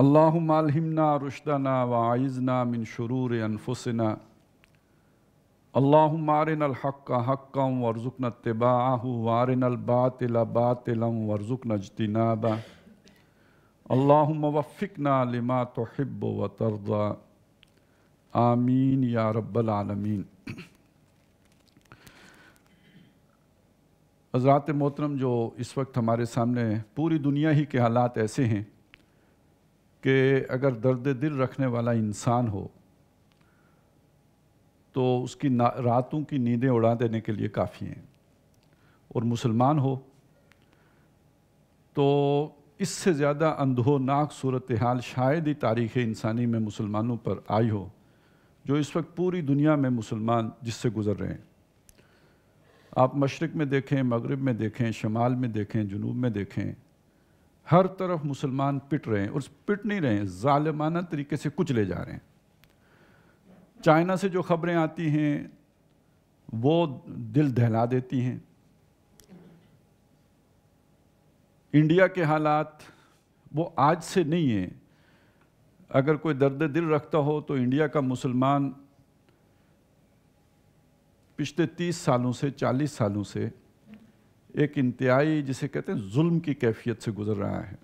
اللهم अलहमना رشدنا व من شرور शरूर اللهم अल्लाहुम الحق हक़ وارزقنا اتباعه तबाह الباطل باطلا وارزقنا اجتنابه اللهم وفقنا لما تحب وترضى व يا आमीन या हज़रात मोहतरम जो इस वक्त हमारे सामने पूरी दुनिया ही के हालात ऐसे हैं कि अगर दर्द दिल रखने वाला इंसान हो तो उसकी रातों की नींदें उड़ा देने के लिए काफ़ी हैं और मुसलमान हो तो इससे ज़्यादा अंधोनाक सूरत हाल शायद ही तारीख़ इंसानी में मुसलमानों पर आई हो जो इस वक्त पूरी दुनिया में मुसलमान जिससे गुज़र रहे हैं आप मशरक़ में देखें मगरब में देखें शमाल में देखें जनूब में देखें हर तरफ मुसलमान पिट रहे हैं और पिट नहीं रहे हैं तरीके से कुछ ले जा रहे हैं चाइना से जो खबरें आती हैं वो दिल दहला देती हैं इंडिया के हालात वो आज से नहीं है अगर कोई दर्द दिल रखता हो तो इंडिया का मुसलमान पिछले तीस सालों से चालीस सालों से एक इंतहाई जिसे कहते हैं जुल्म की कैफियत से गुजर रहा है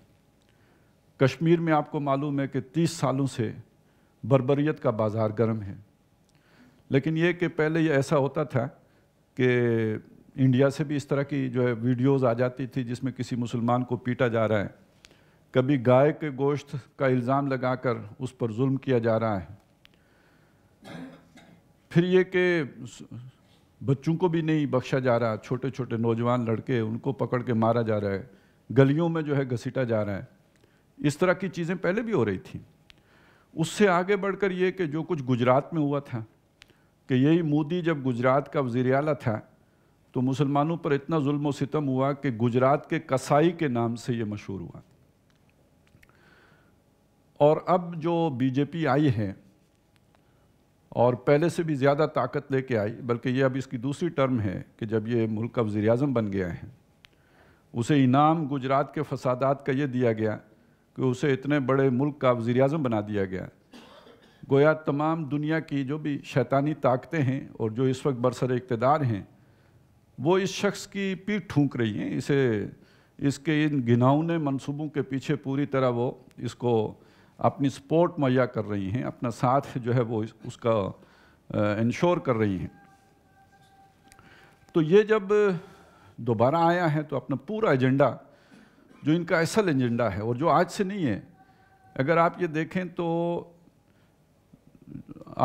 कश्मीर में आपको मालूम है कि तीस सालों से बरबरीत का बाज़ार गर्म है लेकिन ये कि पहले ये ऐसा होता था कि इंडिया से भी इस तरह की जो है वीडियोस आ जाती थी जिसमें किसी मुसलमान को पीटा जा रहा है कभी गाय के गोश्त का इल्ज़ाम लगाकर उस पर जुल्म किया जा रहा है फिर ये कि बच्चों को भी नहीं बख्शा जा रहा छोटे छोटे नौजवान लड़के उनको पकड़ के मारा जा रहा है गलियों में जो है घसीटा जा रहा है इस तरह की चीज़ें पहले भी हो रही थी उससे आगे बढ़कर ये कि जो कुछ गुजरात में हुआ था कि यही मोदी जब गुजरात का वजीर अला था तो मुसलमानों पर इतना जुल्म सितम हुआ कि गुजरात के कसाई के नाम से ये मशहूर हुआ और अब जो बीजेपी आई है और पहले से भी ज़्यादा ताकत लेके आई बल्कि ये अब इसकी दूसरी टर्म है कि जब ये मुल्क का वज़ी अजम बन गया है उसे इनाम गुजरात के फसादात का ये दिया गया कि उसे इतने बड़े मुल्क का वज़ी अजम बना दिया गया गोया तमाम दुनिया की जो भी शैतानी ताकतें हैं और जो इस वक्त बरसर इकतदार हैं वो इस शख्स की पीठ ठूंक रही हैं इसे इसके इन घिनौने मनसूबों के पीछे पूरी तरह वो इसको अपनी सपोर्ट मुहैया कर रही हैं अपना साथ जो है वो उसका इंश्योर कर रही हैं तो ये जब दोबारा आया है तो अपना पूरा एजेंडा जो इनका असल एजेंडा है और जो आज से नहीं है अगर आप ये देखें तो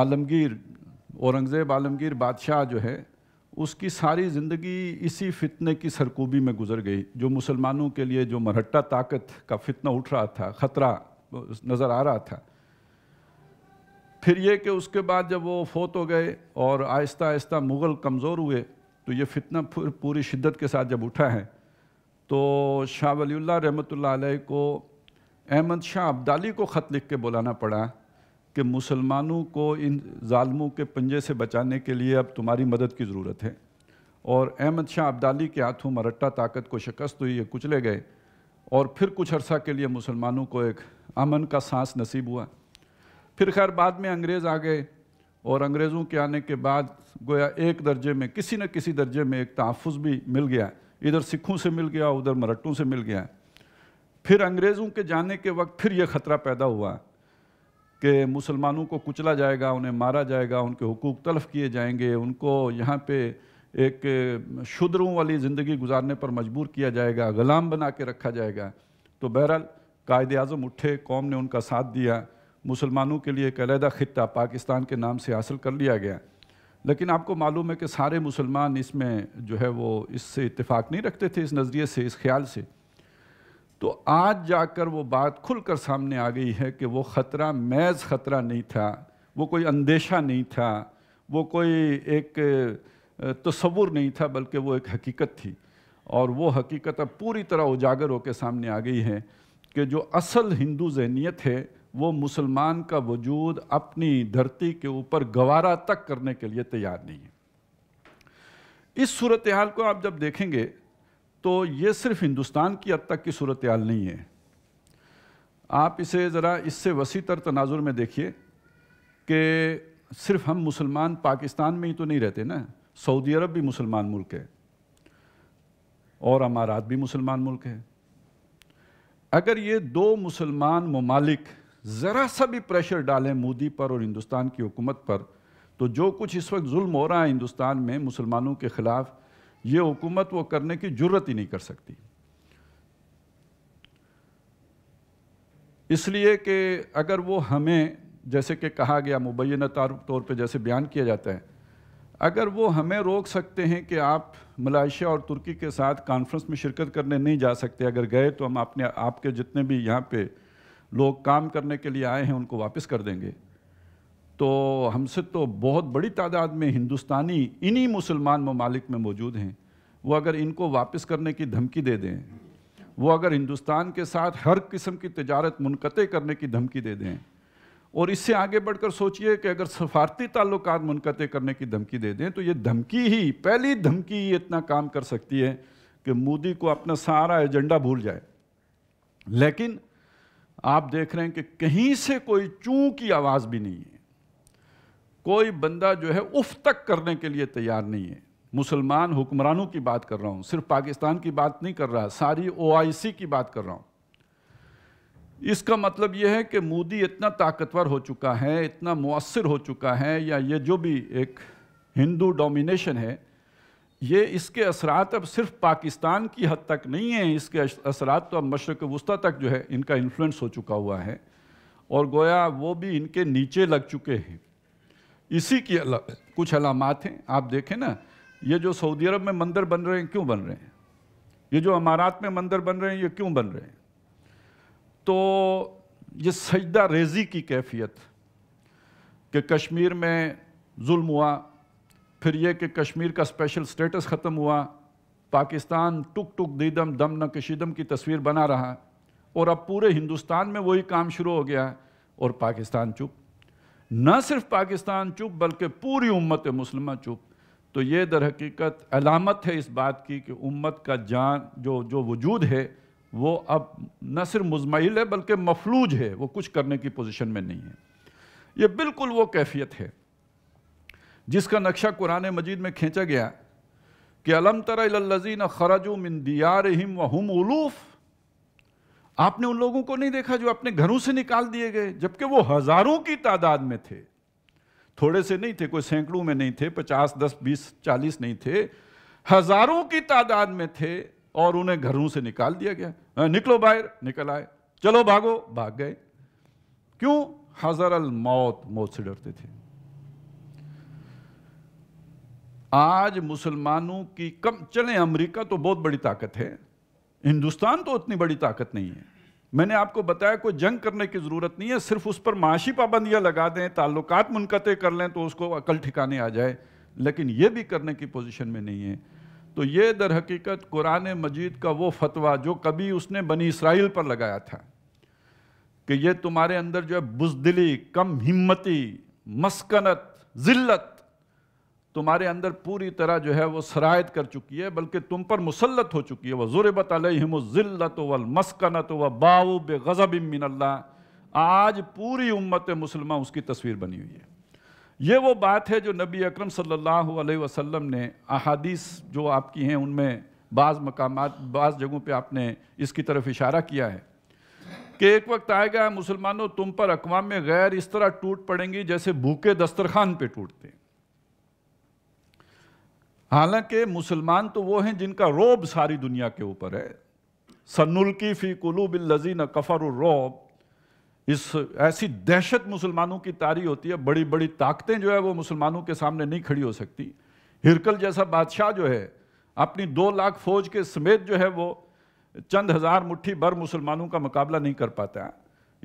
आलमगीर औरंगज़ेब आलमगीर बादशाह जो है उसकी सारी ज़िंदगी इसी फितने की सरकूबी में गुजर गई जो मुसलमानों के लिए जो मरहट्टा ताकत का फितना उठ रहा था ख़तरा नज़र आ रहा था फिर ये कि उसके बाद जब वो फोत हो गए और आहिस्ता आहिस्ता मुग़ल कमज़ोर हुए तो ये फितना पूरी शिद्दत के साथ जब उठा है तो शाह वलील्ला रहमत को अहमद शाह अब्दाली को ख़त लिख के बुलाना पड़ा कि मुसलमानों को इन ालमों के पंजे से बचाने के लिए अब तुम्हारी मदद की ज़रूरत है और अहमद शाह अब्दाली के हाथों मरट्टा ताकत को शिकस्त हुई ये कुचले गए और फिर कुछ अरसा के लिए मुसलमानों को एक अमन का सांस नसीब हुआ फिर खैर बाद में अंग्रेज़ आ गए और अंग्रेज़ों के आने के बाद गोया एक दर्जे में किसी न किसी दर्जे में एक तहफ़ भी मिल गया इधर सिखों से मिल गया उधर मरट्टों से मिल गया फिर अंग्रेज़ों के जाने के वक्त फिर यह ख़तरा पैदा हुआ कि मुसलमानों को कुचला जाएगा उन्हें मारा जाएगा उनके हकूक़ तलफ किए जाएंगे उनको यहाँ पे एक शुद्रों वाली ज़िंदगी गुजारने पर मजबूर किया जाएगा ग़ुलाम बना के रखा जाएगा तो बहरहाल कायद अजम उठे कौम ने उनका साथ दिया मुसलमानों के लिए एक अलहदा खत्ता पाकिस्तान के नाम से हासिल कर लिया गया लेकिन आपको मालूम है कि सारे मुसलमान इसमें जो है वो इससे इतफाक़ नहीं रखते थे इस नज़रिए से इस ख्याल से तो आज जाकर वो बात खुलकर सामने आ गई है कि वो ख़तरा मैज़ ख़तरा नहीं था वो कोई अंदेशा नहीं था वो कोई एक तस्वुर नहीं था बल्कि वो एक हकीकत थी और वो हकीकत अब पूरी तरह उजागर होकर सामने आ गई है कि जो असल हिंदू जहनीत है वो मुसलमान का वजूद अपनी धरती के ऊपर गवारा तक करने के लिए तैयार नहीं है इस सूरत हाल को आप जब देखेंगे तो ये सिर्फ हिंदुस्तान की हद तक की सूरत हाल नहीं है आप इसे ज़रा इससे वसी तर तनाजुर में देखिए कि सिर्फ हम मुसलमान पाकिस्तान में ही तो नहीं रहते ना सऊदी अरब भी मुसलमान मुल्क है और अमारात भी मुसलमान मुल्क है अगर ये दो मुसलमान ममालिक ज़रा सा भी प्रेशर डालें मोदी पर और हिंदुस्तान की हुकूमत पर तो जो कुछ इस वक्त जुल्म हो रहा है हिंदुस्तान में मुसलमानों के ख़िलाफ़ ये हुकूमत वो करने की जरूरत ही नहीं कर सकती इसलिए कि अगर वो हमें जैसे कि कहा गया मुबैन तौर पर जैसे बयान किया जाता है अगर वो हमें रोक सकते हैं कि आप मलाइशिया और तुर्की के साथ कॉन्फ्रेंस में शिरकत करने नहीं जा सकते अगर गए तो हम अपने आपके जितने भी यहाँ पे लोग काम करने के लिए आए हैं उनको वापस कर देंगे तो हमसे तो बहुत बड़ी तादाद में हिंदुस्तानी इन्हीं मुसलमान ममालिक में मौजूद हैं वो अगर इनको वापस करने की धमकी दे दें वो अगर हिंदुस्तान के साथ हर किस्म की तजारत मुनक़ करने की धमकी दे दें और इससे आगे बढ़कर सोचिए कि अगर सफारती ताल्लुक मुनक़ करने की धमकी दे दें तो ये धमकी ही पहली धमकी ही इतना काम कर सकती है कि मोदी को अपना सारा एजेंडा भूल जाए लेकिन आप देख रहे हैं कि कहीं से कोई चूं की आवाज़ भी नहीं है कोई बंदा जो है उफ तक करने के लिए तैयार नहीं है मुसलमान हुक्मरानों की बात कर रहा हूँ सिर्फ पाकिस्तान की बात नहीं कर रहा सारी ओ की बात कर रहा हूँ इसका मतलब यह है कि मोदी इतना ताकतवर हो चुका है इतना मौसर हो चुका है या ये जो भी एक हिंदू डोमिनेशन है ये इसके असरात अब सिर्फ पाकिस्तान की हद तक नहीं है इसके असरात तो अब मशरक वस्ती तक जो है इनका इन्फ्लुएंस हो चुका हुआ है और गोया वो भी इनके नीचे लग चुके हैं इसी की कुछ अलामत हैं आप देखें ना ये जो सऊदी अरब में मंदिर बन रहे हैं क्यों बन रहे हैं ये जो अमारात में मंदिर बन रहे हैं ये क्यों बन रहे हैं तो ये सजदा रेजी की कैफियत कि कश्मीर में जुल्म हुआ फिर यह कि कश्मीर का स्पेशल स्टेटस ख़त्म हुआ पाकिस्तान टुक टुक दीदम दम न कशीदम की तस्वीर बना रहा और अब पूरे हिंदुस्तान में वही काम शुरू हो गया है और पाकिस्तान चुप न सिर्फ पाकिस्तान चुप बल्कि पूरी उम्मत मुसलम चुप तो ये दर हकीकत अलामत है इस बात की कि उम्मत का जान जो जो वजूद है वो अब न सिर्फ मुजमिल है बल्कि मफलूज है वो कुछ करने की पोजिशन में नहीं है ये बिल्कुल वो कैफियत है जिसका नक्शा कुरान मजीद में खींचा गया कि अलम तरजीन खराजू मिन दियार व हम उलूफ आपने उन लोगों को नहीं देखा जो अपने घरों से निकाल दिए गए जबकि वो हज़ारों की तादाद में थे थोड़े से नहीं थे कोई सैकड़ों में नहीं थे पचास दस बीस चालीस नहीं थे हज़ारों की तादाद में थे और उन्हें घरों से निकाल दिया गया हाँ, निकलो बाहर निकल आए चलो भागो भाग गए क्यों हजर अल मौत मौत से डरते थे आज मुसलमानों की कम चले अमेरिका तो बहुत बड़ी ताकत है हिंदुस्तान तो उतनी बड़ी ताकत नहीं है मैंने आपको बताया कोई जंग करने की ज़रूरत नहीं है सिर्फ उस पर माशी पाबंदियां लगा दें ताल्लुकात मुनकते कर लें तो उसको अकल ठिकाने आ जाए लेकिन यह भी करने की पोजीशन में नहीं है तो ये दर हकीकत कुरान मजीद का वो फतवा जो कभी उसने बनी इसराइल पर लगाया था कि ये तुम्हारे अंदर जो है बुजदिली कम हिम्मती मस्कनत ज़िल्लत तुम्हारे अंदर पूरी तरह जो है वो शरायत कर चुकी है बल्कि तुम पर मुसलत हो चुकी है वह ज़ुरबत अलहमज़िल्लत वल मस्कनत व बाऊ बे गज़ब मिनल्ला आज पूरी उम्मत मुसलमान उसकी तस्वीर बनी हुई है ये वो बात है जो नबी अकरम सल्लल्लाहु अलैहि वसल्लम ने अहादीस जो आपकी हैं उनमें बाज़ मकाम बाज़ जगहों पे आपने इसकी तरफ इशारा किया है कि एक वक्त आएगा मुसलमानों तुम पर अकवाम में गैर इस तरह टूट पड़ेंगी जैसे भूखे दस्तरखान पे टूटते हैं हालांकि मुसलमान तो वो हैं जिनका रोब सारी दुनिया के ऊपर है सनुल्की फ़ी बिल लजीन कफ़र रोब इस ऐसी दहशत मुसलमानों की तारी होती है बड़ी बड़ी ताकतें जो है वो मुसलमानों के सामने नहीं खड़ी हो सकती हिरकल जैसा बादशाह जो है अपनी दो लाख फौज के समेत जो है वो चंद हज़ार मुट्ठी भर मुसलमानों का मुकाबला नहीं कर पाता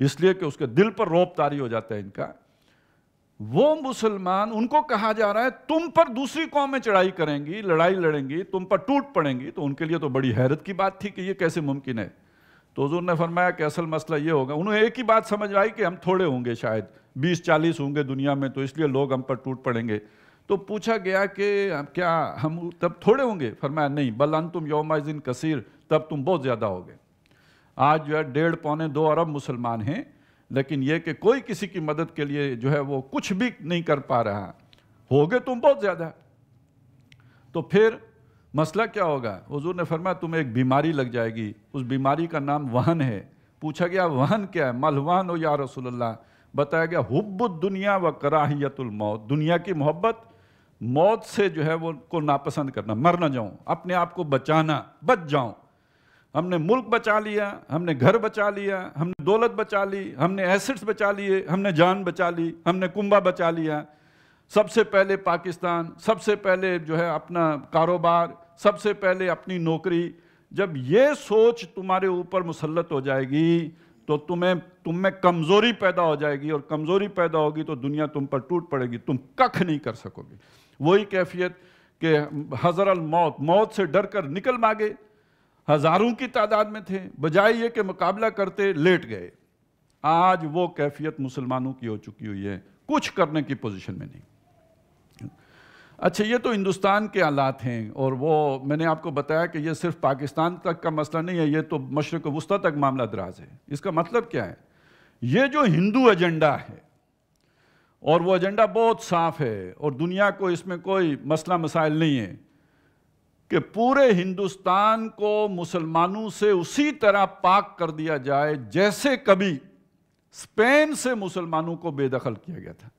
इसलिए कि उसके दिल पर रोप तारी हो जाता है इनका वो मुसलमान उनको कहा जा रहा है तुम पर दूसरी कौम में चढ़ाई करेंगी लड़ाई लड़ेंगी तुम पर टूट पड़ेंगी तो उनके लिए तो बड़ी हैरत की बात थी कि ये कैसे मुमकिन है तो हजूर ने फरमाया कि असल मसला ये होगा उन्हें एक ही बात समझ आई कि हम थोड़े होंगे शायद बीस चालीस होंगे दुनिया में तो इसलिए लोग हम पर टूट पड़ेंगे तो पूछा गया कि क्या हम तब थोड़े होंगे फरमाया नहीं बल तुम योमाजिन कसीर तब तुम बहुत ज़्यादा होगे आज जो है डेढ़ पौने दो अरब मुसलमान हैं लेकिन ये कि कोई किसी की मदद के लिए जो है वो कुछ भी नहीं कर पा रहा होगे तुम बहुत ज़्यादा तो फिर मसला क्या होगा हजूर ने फरमाया तुम्हें एक बीमारी लग जाएगी उस बीमारी का नाम वहन है पूछा गया वहन क्या है मलवान हो या रसोल्ला बताया गया हुब्ब दुनिया व मौत दुनिया की मोहब्बत मौत से जो है वो को नापसंद करना मर ना जाऊँ अपने आप को बचाना बच जाऊँ हमने मुल्क बचा लिया हमने घर बचा लिया हमने दौलत बचा ली हमने एसेट्स बचा लिए हमने जान बचा ली हमने कुंबा बचा लिया सबसे पहले पाकिस्तान सबसे पहले जो है अपना कारोबार सबसे पहले अपनी नौकरी जब ये सोच तुम्हारे ऊपर मुसलत हो जाएगी तो तुम्हें तुम में कमज़ोरी पैदा हो जाएगी और कमज़ोरी पैदा होगी तो दुनिया तुम पर टूट पड़ेगी तुम कख नहीं कर सकोगे वही कैफियत के हज़र मौत मौत से डर कर निकल मांगे हज़ारों की तादाद में थे बजाय ये कि मुकाबला करते लेट गए आज वो कैफियत मुसलमानों की हो चुकी हुई है कुछ करने की पोजीशन में नहीं अच्छा ये तो हिंदुस्तान के हालात हैं और वो मैंने आपको बताया कि ये सिर्फ पाकिस्तान तक का मसला नहीं है ये तो मशरक वस्ती तक मामला दराज है इसका मतलब क्या है ये जो हिंदू एजेंडा है और वो एजेंडा बहुत साफ है और दुनिया को इसमें कोई मसला मसाइल नहीं है कि पूरे हिंदुस्तान को मुसलमानों से उसी तरह पाक कर दिया जाए जैसे कभी स्पेन से मुसलमानों को बेदखल किया गया था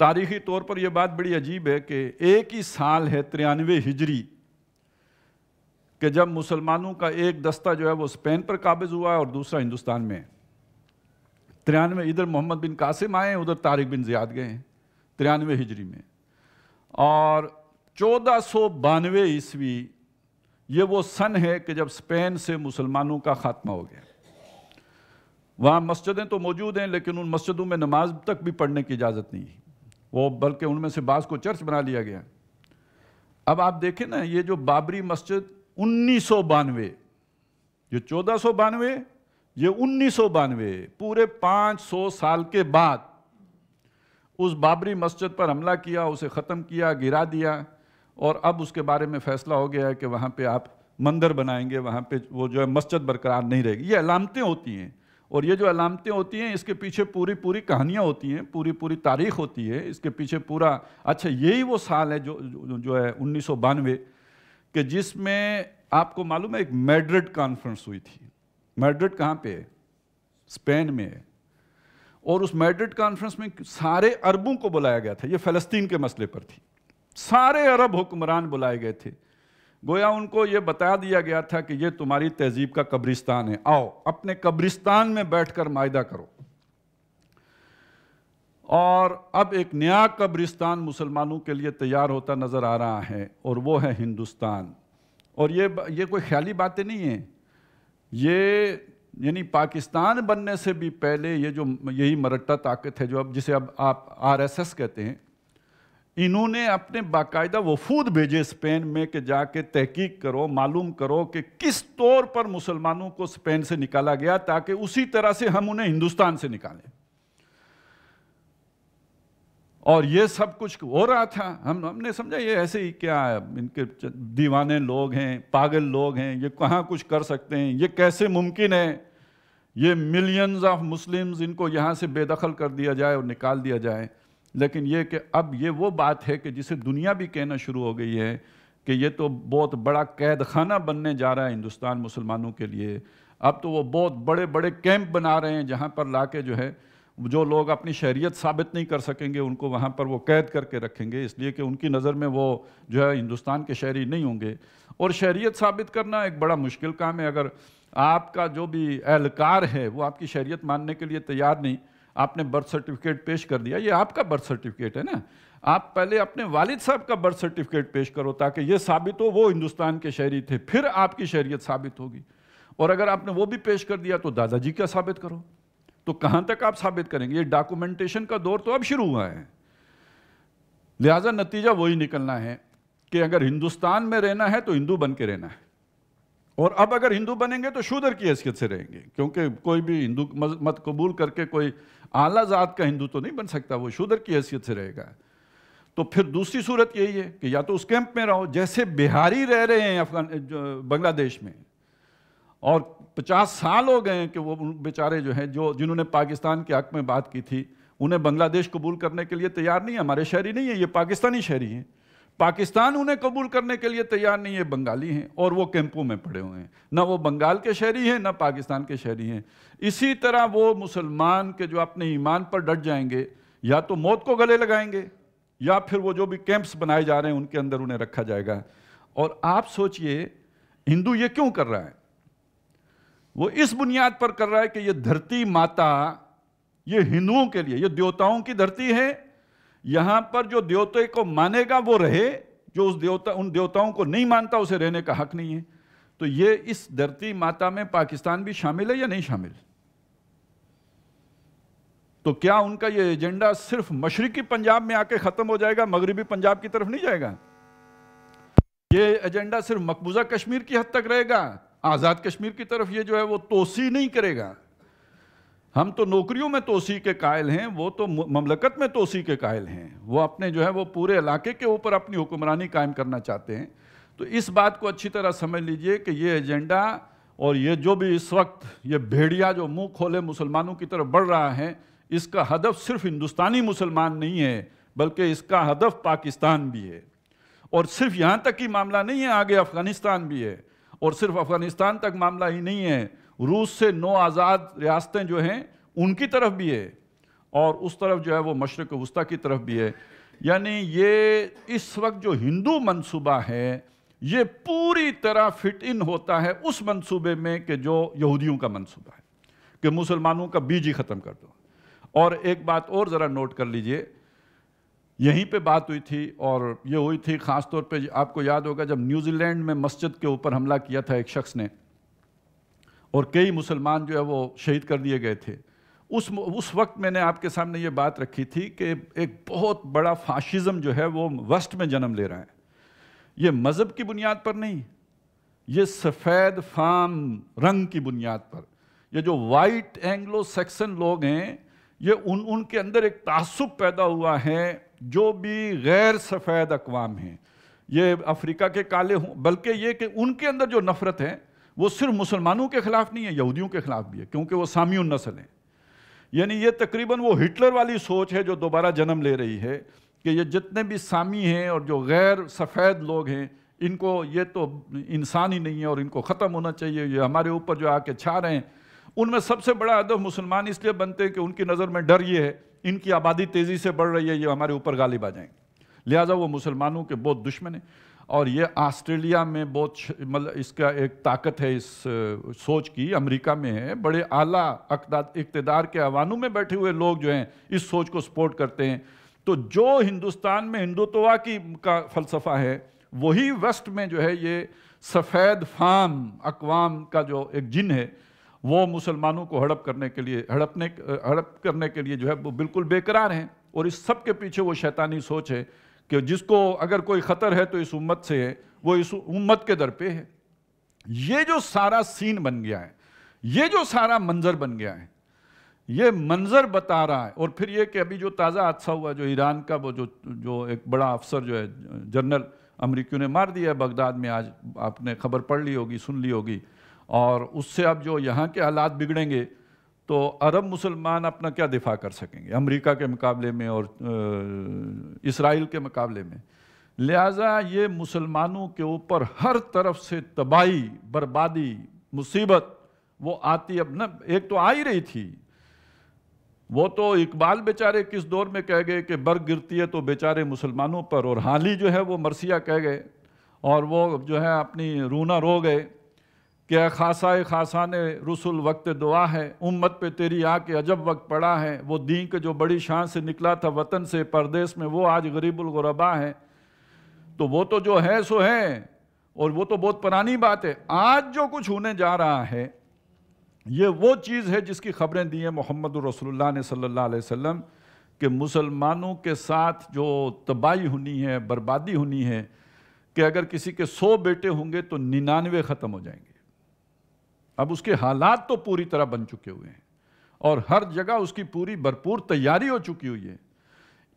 तारीखी तौर पर यह बात बड़ी अजीब है कि एक ही साल है तिरानवे हिजरी कि जब मुसलमानों का एक दस्ता जो है वो स्पेन पर काबिज हुआ है और दूसरा हिंदुस्तान में तिरानवे इधर मोहम्मद बिन कासिम आए उधर तारिक बिन ज़ियाद गए तिरानवे हिजरी में और चौदह सौ बानवे ईस्वी ये वो सन है कि जब स्पेन से मुसलमानों का ख़ात्मा हो गया वहाँ मस्जिदें तो मौजूद हैं लेकिन उन मस्जिदों में नमाज तक भी पढ़ने की इजाज़त नहीं वो बल्कि उनमें से बास को चर्च बना लिया गया अब आप देखें ना ये जो बाबरी मस्जिद उन्नीस सौ बानवे ये चौदह सौ बानवे ये उन्नीस सौ बानवे पूरे पांच सौ साल के बाद उस बाबरी मस्जिद पर हमला किया उसे ख़त्म किया गिरा दिया और अब उसके बारे में फ़ैसला हो गया है कि वहाँ पे आप मंदिर बनाएंगे वहाँ पे वो जो है मस्जिद बरकरार नहीं रहेगी ये अलामतें होती हैं और ये जो अलामतें होती हैं इसके पीछे पूरी पूरी कहानियाँ होती हैं पूरी पूरी तारीख होती है इसके पीछे पूरा अच्छा यही वो साल है जो जो, जो है उन्नीस सौ बानवे के जिसमें आपको मालूम है एक मैड्रिड कॉन्फ्रेंस हुई थी मैड्रिड कहाँ पे है स्पेन में है और उस मैड्रिड कॉन्फ्रेंस में सारे अरबों को बुलाया गया था ये फ़लस्तीन के मसले पर थी सारे अरब हुक्मरान बुलाए गए थे गोया उनको ये बता दिया गया था कि ये तुम्हारी तहजीब का कब्रिस्तान है आओ अपने कब्रिस्तान में बैठकर मायदा करो और अब एक नया कब्रिस्तान मुसलमानों के लिए तैयार होता नज़र आ रहा है और वो है हिंदुस्तान और ये ये कोई ख्याली बातें नहीं है ये यानी पाकिस्तान बनने से भी पहले ये जो यही मरट्टा ताकत है जो अब जिसे अब आप आरएसएस कहते हैं इन्होंने अपने बाकायदा वफूद भेजे स्पेन में कि जाके तहकीक करो मालूम करो कि किस तौर पर मुसलमानों को स्पेन से निकाला गया ताकि उसी तरह से हम उन्हें हिंदुस्तान से निकालें और ये सब कुछ हो रहा था हम हमने समझा ये ऐसे ही क्या है इनके दीवाने लोग हैं पागल लोग हैं ये कहाँ कुछ कर सकते हैं ये कैसे मुमकिन है ये मिलियंस ऑफ मुस्लिम्स इनको यहाँ से बेदखल कर दिया जाए और निकाल दिया जाए लेकिन ये कि अब ये वो बात है कि जिसे दुनिया भी कहना शुरू हो गई है कि ये तो बहुत बड़ा कैद खाना बनने जा रहा है हिंदुस्तान मुसलमानों के लिए अब तो वो बहुत बड़े बड़े कैंप बना रहे हैं जहाँ पर ला जो है जो लोग अपनी शहरीत साबित नहीं कर सकेंगे उनको वहाँ पर वो कैद करके रखेंगे इसलिए कि उनकी नज़र में वो जो है हिंदुस्तान के शहरी नहीं होंगे और शहरीत साबित करना एक बड़ा मुश्किल काम है अगर आपका जो भी एहलकार है वो आपकी शहरीत मानने के लिए तैयार नहीं आपने बर्थ सर्टिफिकेट पेश कर दिया ये आपका बर्थ सर्टिफिकेट है ना आप पहले अपने वालिद साहब का बर्थ सर्टिफिकेट पेश करो ताकि ये साबित हो वो हिंदुस्तान के शहरी थे फिर आपकी शहरीत साबित होगी और अगर आपने वो भी पेश कर दिया तो दादाजी का साबित करो तो कहाँ तक आप साबित करेंगे ये डॉक्यूमेंटेशन का दौर तो अब शुरू हुआ है लिहाजा नतीजा वही निकलना है कि अगर हिंदुस्तान में रहना है तो हिंदू बन के रहना है और अब अगर हिंदू बनेंगे तो शूदर की हैसियत से रहेंगे क्योंकि कोई भी हिंदू मत कबूल करके कोई आला ज़ात का हिंदू तो नहीं बन सकता वो शूदर की हैसियत से रहेगा तो फिर दूसरी सूरत यही है कि या तो उस कैंप में रहो जैसे बिहारी रह रहे हैं अफगान बांग्लादेश में और 50 साल हो गए कि वो बेचारे जो हैं जो जिन्होंने पाकिस्तान के हक में बात की थी उन्हें बांग्लादेश कबूल करने के लिए तैयार नहीं है हमारे शहरी नहीं है ये पाकिस्तानी शहरी हैं पाकिस्तान उन्हें कबूल करने के लिए तैयार नहीं है बंगाली हैं और वो कैंपों में पड़े हुए हैं ना वो बंगाल के शहरी हैं ना पाकिस्तान के शहरी हैं इसी तरह वो मुसलमान के जो अपने ईमान पर डट जाएंगे या तो मौत को गले लगाएंगे या फिर वो जो भी कैंप्स बनाए जा रहे हैं उनके अंदर उन्हें रखा जाएगा और आप सोचिए हिंदू ये क्यों कर रहा है वो इस बुनियाद पर कर रहा है कि ये धरती माता ये हिंदुओं के लिए ये देवताओं की धरती है यहां पर जो देवते को मानेगा वो रहे जो उस देवता उन देवताओं को नहीं मानता उसे रहने का हक नहीं है तो ये इस धरती माता में पाकिस्तान भी शामिल है या नहीं शामिल तो क्या उनका ये एजेंडा सिर्फ मशरकी पंजाब में आके ख़त्म हो जाएगा मगरबी पंजाब की तरफ नहीं जाएगा ये एजेंडा सिर्फ मकबूजा कश्मीर की हद तक रहेगा आज़ाद कश्मीर की तरफ ये जो है वो तोसी नहीं करेगा हम तो नौकरियों में तोसी के कायल हैं वो तो ममलकत में तोसी के कायल हैं वो अपने जो है वो पूरे इलाके के ऊपर अपनी हुक्मरानी कायम करना चाहते हैं तो इस बात को अच्छी तरह समझ लीजिए कि ये एजेंडा और ये जो भी इस वक्त ये भेड़िया जो मुंह खोले मुसलमानों की तरफ बढ़ रहा है इसका हदफ सिर्फ हिंदुस्तानी मुसलमान नहीं है बल्कि इसका हदफ पाकिस्तान भी है और सिर्फ यहाँ तक ही मामला नहीं है आगे अफ़गानिस्तान भी है और सिर्फ अफ़गानिस्तान तक मामला ही नहीं है रूस से नौ आज़ाद रियासतें जो हैं उनकी तरफ भी है और उस तरफ जो है वो मशरक़ वस्ती की तरफ भी है यानी ये इस वक्त जो हिंदू मनसूबा है ये पूरी तरह फिट इन होता है उस मनसूबे में कि जो यहूदियों का मनसूबा है कि मुसलमानों का बीज ही ख़त्म कर दो और एक बात और ज़रा नोट कर लीजिए यहीं पे बात हुई थी और ये हुई थी ख़ास तौर पे आपको याद होगा जब न्यूजीलैंड में मस्जिद के ऊपर हमला किया था एक शख्स ने और कई मुसलमान जो है वो शहीद कर दिए गए थे उस उस वक्त मैंने आपके सामने ये बात रखी थी कि एक बहुत बड़ा फाशिज़म जो है वो वेस्ट में जन्म ले रहा है ये मज़हब की बुनियाद पर नहीं ये सफ़ेद फाम रंग की बुनियाद पर ये जो वाइट एंग्लो सेक्सन लोग हैं ये उन उनके अंदर एक तसब पैदा हुआ है जो भी गैर सफ़ेद अकवाम हैं ये अफ्रीका के काले हों बल्कि ये कि उनके अंदर जो नफ़रत है वो सिर्फ मुसलमानों के ख़िलाफ़ नहीं है यहूदियों के ख़िलाफ़ भी है क्योंकि वो सामी नस्ल हैं यानी ये तकरीबन वो हिटलर वाली सोच है जो दोबारा जन्म ले रही है कि ये जितने भी सामी हैं और जो गैर सफ़ेद लोग हैं इनको ये तो इंसान ही नहीं है और इनको ख़त्म होना चाहिए ये हमारे ऊपर जो आके छा रहे हैं उनमें सबसे बड़ा अदब मुसलमान इसलिए बनते हैं कि उनकी नज़र में डर ये है इनकी आबादी तेज़ी से बढ़ रही है ये हमारे ऊपर गालिब आ जाएंगे लिहाजा वो मुसलमानों के बहुत दुश्मन हैं और ये ऑस्ट्रेलिया में बहुत मतलब इसका एक ताकत है इस सोच की अमेरिका में है बड़े आला इकतदार के आवानों में बैठे हुए लोग जो हैं इस सोच को सपोर्ट करते हैं तो जो हिंदुस्तान में हिंदुत्वा की का फलसफा है वही वेस्ट में जो है ये सफ़ेद फाम अकवाम का जो एक जिन है वो मुसलमानों को हड़प करने के लिए हड़पने हड़प करने के लिए जो है वो बिल्कुल बेकरार हैं और इस सब के पीछे वो शैतानी सोच है कि जिसको अगर कोई ख़तर है तो इस उम्मत से है वो इस उम्मत के दर पे है ये जो सारा सीन बन गया है ये जो सारा मंज़र बन गया है ये मंज़र बता रहा है और फिर ये कि अभी जो ताज़ा हादसा हुआ जो ईरान का वो जो जो एक बड़ा अफसर जो है जनरल अमरीकियों ने मार दिया है बगदाद में आज आपने खबर पढ़ ली होगी सुन ली होगी और उससे अब जो यहाँ के हालात बिगड़ेंगे तो अरब मुसलमान अपना क्या दिफा कर सकेंगे अमेरिका के मुकाबले में और इसराइल के मुकाबले में लिहाजा ये मुसलमानों के ऊपर हर तरफ से तबाही बर्बादी मुसीबत वो आती अब न एक तो आ ही रही थी वो तो इकबाल बेचारे किस दौर में कह गए कि बर्ग गिरती है तो बेचारे मुसलमानों पर और हाली जो है वो मरसिया कह गए और वो जो है अपनी रूना रो गए क्या खासा खासा ने रसुल वक्त दुआ है उम्मत पे तेरी आके अजब वक्त पड़ा है वो दीन के जो बड़ी शान से निकला था वतन से परदेश में वो आज गरीबुलगरबा है तो वो तो जो है सो है और वो तो बहुत पुरानी बात है आज जो कुछ होने जा रहा है ये वो चीज़ है जिसकी खबरें दी हैं मोहम्मद रसोल्ला ने सल्ला वसम कि मुसलमानों के साथ जो तबाही होनी है बर्बादी होनी है कि अगर किसी के सौ बेटे होंगे तो निन्यानवे ख़त्म हो जाएंगे अब उसके हालात तो पूरी तरह बन चुके हुए हैं और हर जगह उसकी पूरी भरपूर तैयारी हो चुकी हुई है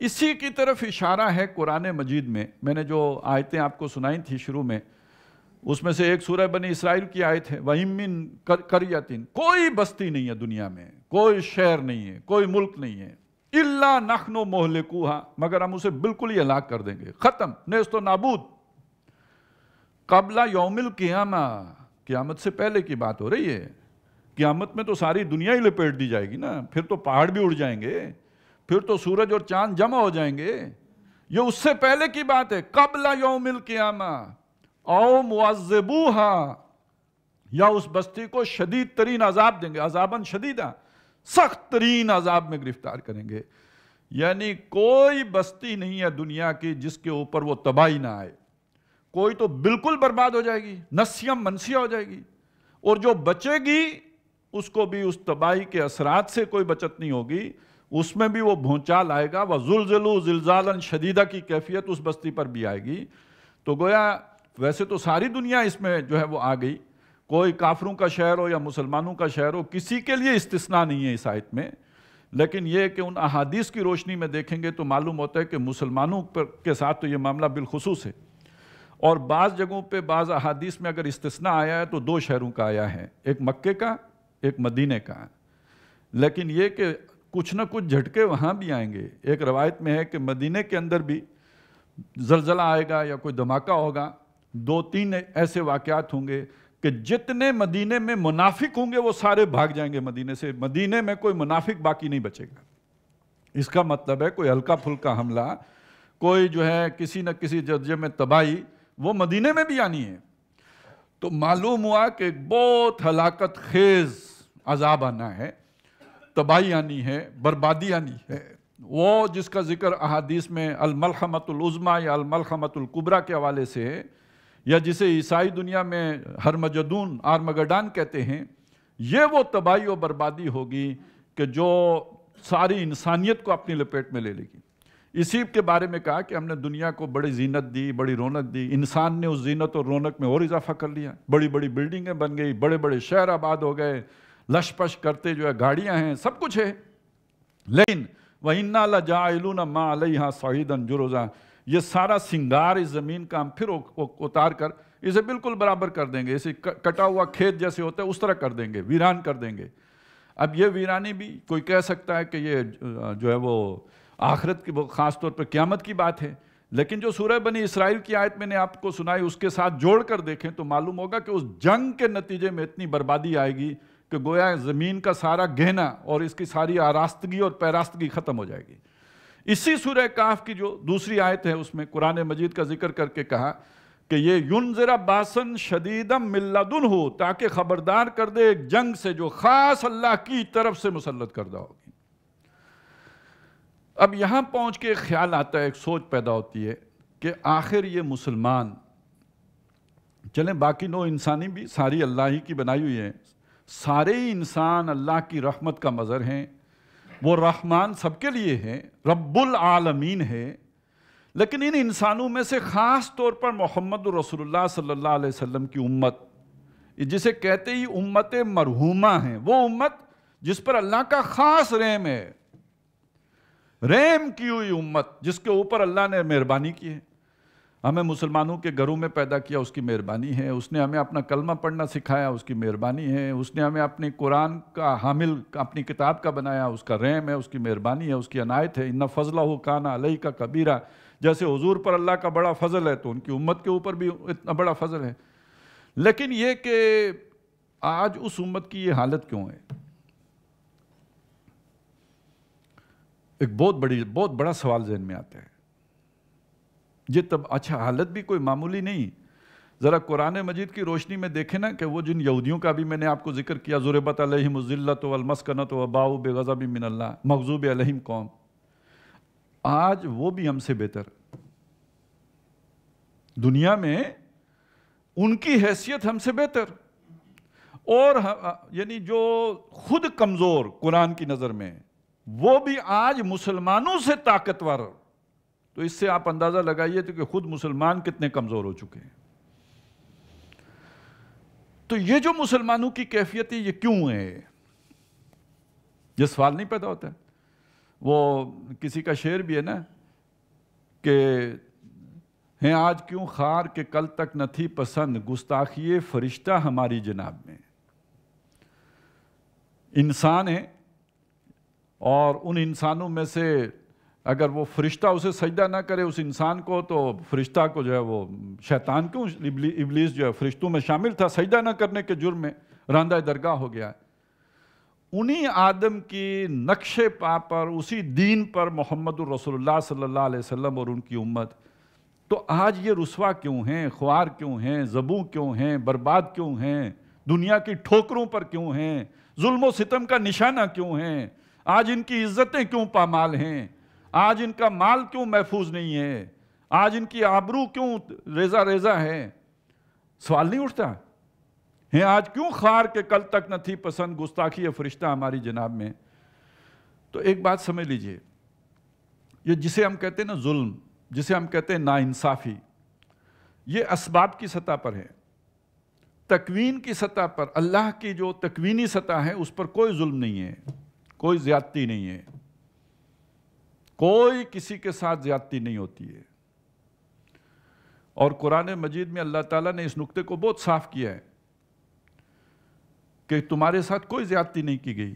इसी की तरफ इशारा है कुरान मजीद में मैंने जो आयतें आपको सुनाई थी शुरू में उसमें से एक सूरह बनी इसराइल की आयत है वहीमिन कर, करियतिन कोई बस्ती नहीं है दुनिया में कोई शहर नहीं है कोई मुल्क नहीं है इल्ला नखनो मोहले कुहा मगर हम उसे बिल्कुल ही अलाक कर देंगे ख़त्म नेस्तो नाबूद कबला योमिल कियामा क़्यामत से पहले की बात हो रही है क़्यामत में तो सारी दुनिया ही लपेट दी जाएगी ना फिर तो पहाड़ भी उड़ जाएंगे फिर तो सूरज और चांद जमा हो जाएंगे ये उससे पहले की बात है कबला मिल क़्यामा औ मुआजबू हा या उस बस्ती को शदीद तरीन अजाब देंगे अजाबन शदीदा सख्त तरीन अजाब में गिरफ्तार करेंगे यानी कोई बस्ती नहीं है दुनिया की जिसके ऊपर वो तबाही ना आए कोई तो बिल्कुल बर्बाद हो जाएगी नसियम मनसिया हो जाएगी और जो बचेगी उसको भी उस तबाही के असरात से कोई बचत नहीं होगी उसमें भी वो भूचाल आएगा वह जुलजलू जिलजालन शदीदा की कैफियत उस बस्ती पर भी आएगी तो गोया वैसे तो सारी दुनिया इसमें जो है वो आ गई कोई काफरों का शहर हो या मुसलमानों का शहर हो किसी के लिए इस्तना नहीं है इस आयत में लेकिन ये कि उन अहादीस की रोशनी में देखेंगे तो मालूम होता है कि मुसलमानों पर के साथ तो ये मामला बिलखसूस है और बाज़ जगहों पे बाज़ अहादीस में अगर इस्तना आया है तो दो शहरों का आया है एक मक्के का एक मदीने का लेकिन ये कि कुछ ना कुछ झटके वहाँ भी आएंगे एक रवायत में है कि मदीने के अंदर भी जलजला आएगा या कोई धमाका होगा दो तीन ऐसे वाक़ात होंगे कि जितने मदीने में मुनाफिक होंगे वो सारे भाग जाएंगे मदीने से मदीने में कोई मुनाफिक बाकी नहीं बचेगा इसका मतलब है कोई हल्का फुल्का हमला कोई जो है किसी न किसी जज्जे में तबाही वो मदीने में भी आनी है तो मालूम हुआ कि बहुत हलाकत खेज अजाब आना है तबाही आनी है बर्बादी आनी है वो जिसका जिक्र अहादीस में अलमलहमतुलज़मा या अलमलहमतुलकुबरा के हवाले से है या जिसे ईसाई दुनिया में हरमजदून आर्मगडान कहते हैं ये वो तबाही और बर्बादी होगी कि जो सारी इंसानियत को अपनी लपेट में ले लेगी इसीब के बारे में कहा कि हमने दुनिया को बड़ी जीनत दी बड़ी रौनक दी इंसान ने उस जीनत और रौनक में और इजाफा कर लिया बड़ी बड़ी बिल्डिंगें बन गई बड़े बड़े शहर आबाद हो गए लशपश करते जो है गाड़ियाँ हैं सब कुछ है लेकिन वह इन्ना लाइलू ना माँ हाँ सहीदन जुरोज़ा ये सारा सिंगार इस ज़मीन का हम फिर उतार कर इसे बिल्कुल बराबर कर देंगे इसे कटा हुआ खेत जैसे होता है उस तरह कर देंगे वीरान कर देंगे अब ये वीरानी भी कोई कह सकता है कि ये जो है वो आखरत की ख़ास तौर पर क़्यामत की बात है लेकिन जो सूरह बनी इसराइल की आयत मैंने आपको सुनाई उसके साथ जोड़ कर देखें तो मालूम होगा कि उस जंग के नतीजे में इतनी बर्बादी आएगी कि गोया ज़मीन का सारा गहना और इसकी सारी आरास्तगी और पैरास्तगी ख़त्म हो जाएगी इसी सूर्य काफ की जो दूसरी आयत है उसमें कुरान मजीद का जिक्र करके कहा कि ये युन ज़रा बासन शदीदम मिल्लादुन हो ताकि ख़बरदार कर दे एक जंग से जो ख़ास अल्लाह की तरफ से मुसलत करदा हो अब यहाँ पहुँच के ख्याल आता है एक सोच पैदा होती है कि आखिर ये मुसलमान चलें बाकी नो इंसानी भी सारी अल्लाह ही की बनाई हुई है सारे ही इंसान अल्लाह की रहमत का मज़र हैं वो रहमान सबके लिए हैं रब्बुल आलमीन है लेकिन इन इंसानों में से ख़ास तौर पर मोहम्मद रसोल्ला सल्ला वसम की उम्मत जिसे कहते ही उम्मत मरहूमा हैं वो उम्मत जिस पर अल्लाह का ख़ास रहम है रेम की हुई उम्मत जिसके ऊपर अल्लाह ने मेहरबानी की है हमें मुसलमानों के घरों में पैदा किया उसकी मेहरबानी है उसने हमें अपना कलमा पढ़ना सिखाया उसकी मेहरबानी है उसने हमें अपने कुरान का हामिल अपनी किताब का बनाया उसका रहम है उसकी मेहरबानी है उसकी अनायत है इन्ना फजला हो काना अलई का कबीरा जैसे हजूर पर अल्लाह का बड़ा फजल है तो उनकी उम्मत के ऊपर भी इतना बड़ा फजल है लेकिन ये कि आज उस उम्मत की ये हालत क्यों है एक बहुत बड़ी बहुत बड़ा सवाल जहन में आता है ये तब अच्छा हालत भी कोई मामूली नहीं ज़रा कुरान मजीद की रोशनी में देखें ना कि वो जिन यहूदियों का भी मैंने आपको जिक्र किया ज़ुरबत अलहमज़िल्लत वलमसकनत वबाऊ भी मिनल्ला मकजूब अलहिम कौम आज वो भी हमसे बेहतर दुनिया में उनकी हैसियत हमसे बेहतर और यानी जो खुद कमज़ोर कुरान की नज़र में वो भी आज मुसलमानों से ताकतवर तो इससे आप अंदाज़ा लगाइए तो कि खुद मुसलमान कितने कमज़ोर हो चुके हैं तो ये जो मुसलमानों की कैफियत है ये क्यों है ये सवाल नहीं पैदा होता है। वो किसी का शेर भी है ना कि हैं आज क्यों खार के कल तक न थी पसंद गुस्ताखिए फरिश्ता हमारी जनाब में इंसान है और उन इंसानों में से अगर वो फरिश्ता उसे सजदा ना करे उस इंसान को तो फरिश्ता को जो है वो शैतान क्यों इबलीस जो है फरिश्तों में शामिल था सजदा ना करने के जुर्म में रांदा दरगाह हो गया उन्हीं आदम की नक्शे पा पर उसी दीन पर मोहम्मद रसोल्ला सल्ला वसम और उनकी उम्मत तो आज ये रसवा क्यों हैं ख्वार क्यों हैं जबू क्यों हैं बर्बाद क्यों हैं दुनिया की ठोकरों पर क्यों हैं जुल्म सितम का निशाना क्यों हैं आज इनकी इज्जतें क्यों पामाल हैं आज इनका माल क्यों महफूज नहीं है आज इनकी आबरू क्यों रेजा रेजा है सवाल नहीं उठता है आज क्यों खार के कल तक न थी पसंद गुस्ताखी या फरिश्ता हमारी जनाब में तो एक बात समझ लीजिए ये जिसे हम कहते हैं ना जुल्म जिसे हम कहते हैं नाइंसाफ़ी ये इसबाब की सतह पर है तकवीन की सतह पर अल्लाह की जो तकवीनी सतह है उस पर कोई जुल्म नहीं है कोई ज्यादती नहीं है कोई किसी के साथ ज्यादती नहीं होती है और कुरान मजीद में अल्लाह ताला ने इस नुक्ते को बहुत साफ किया है कि तुम्हारे साथ कोई ज्यादती नहीं की गई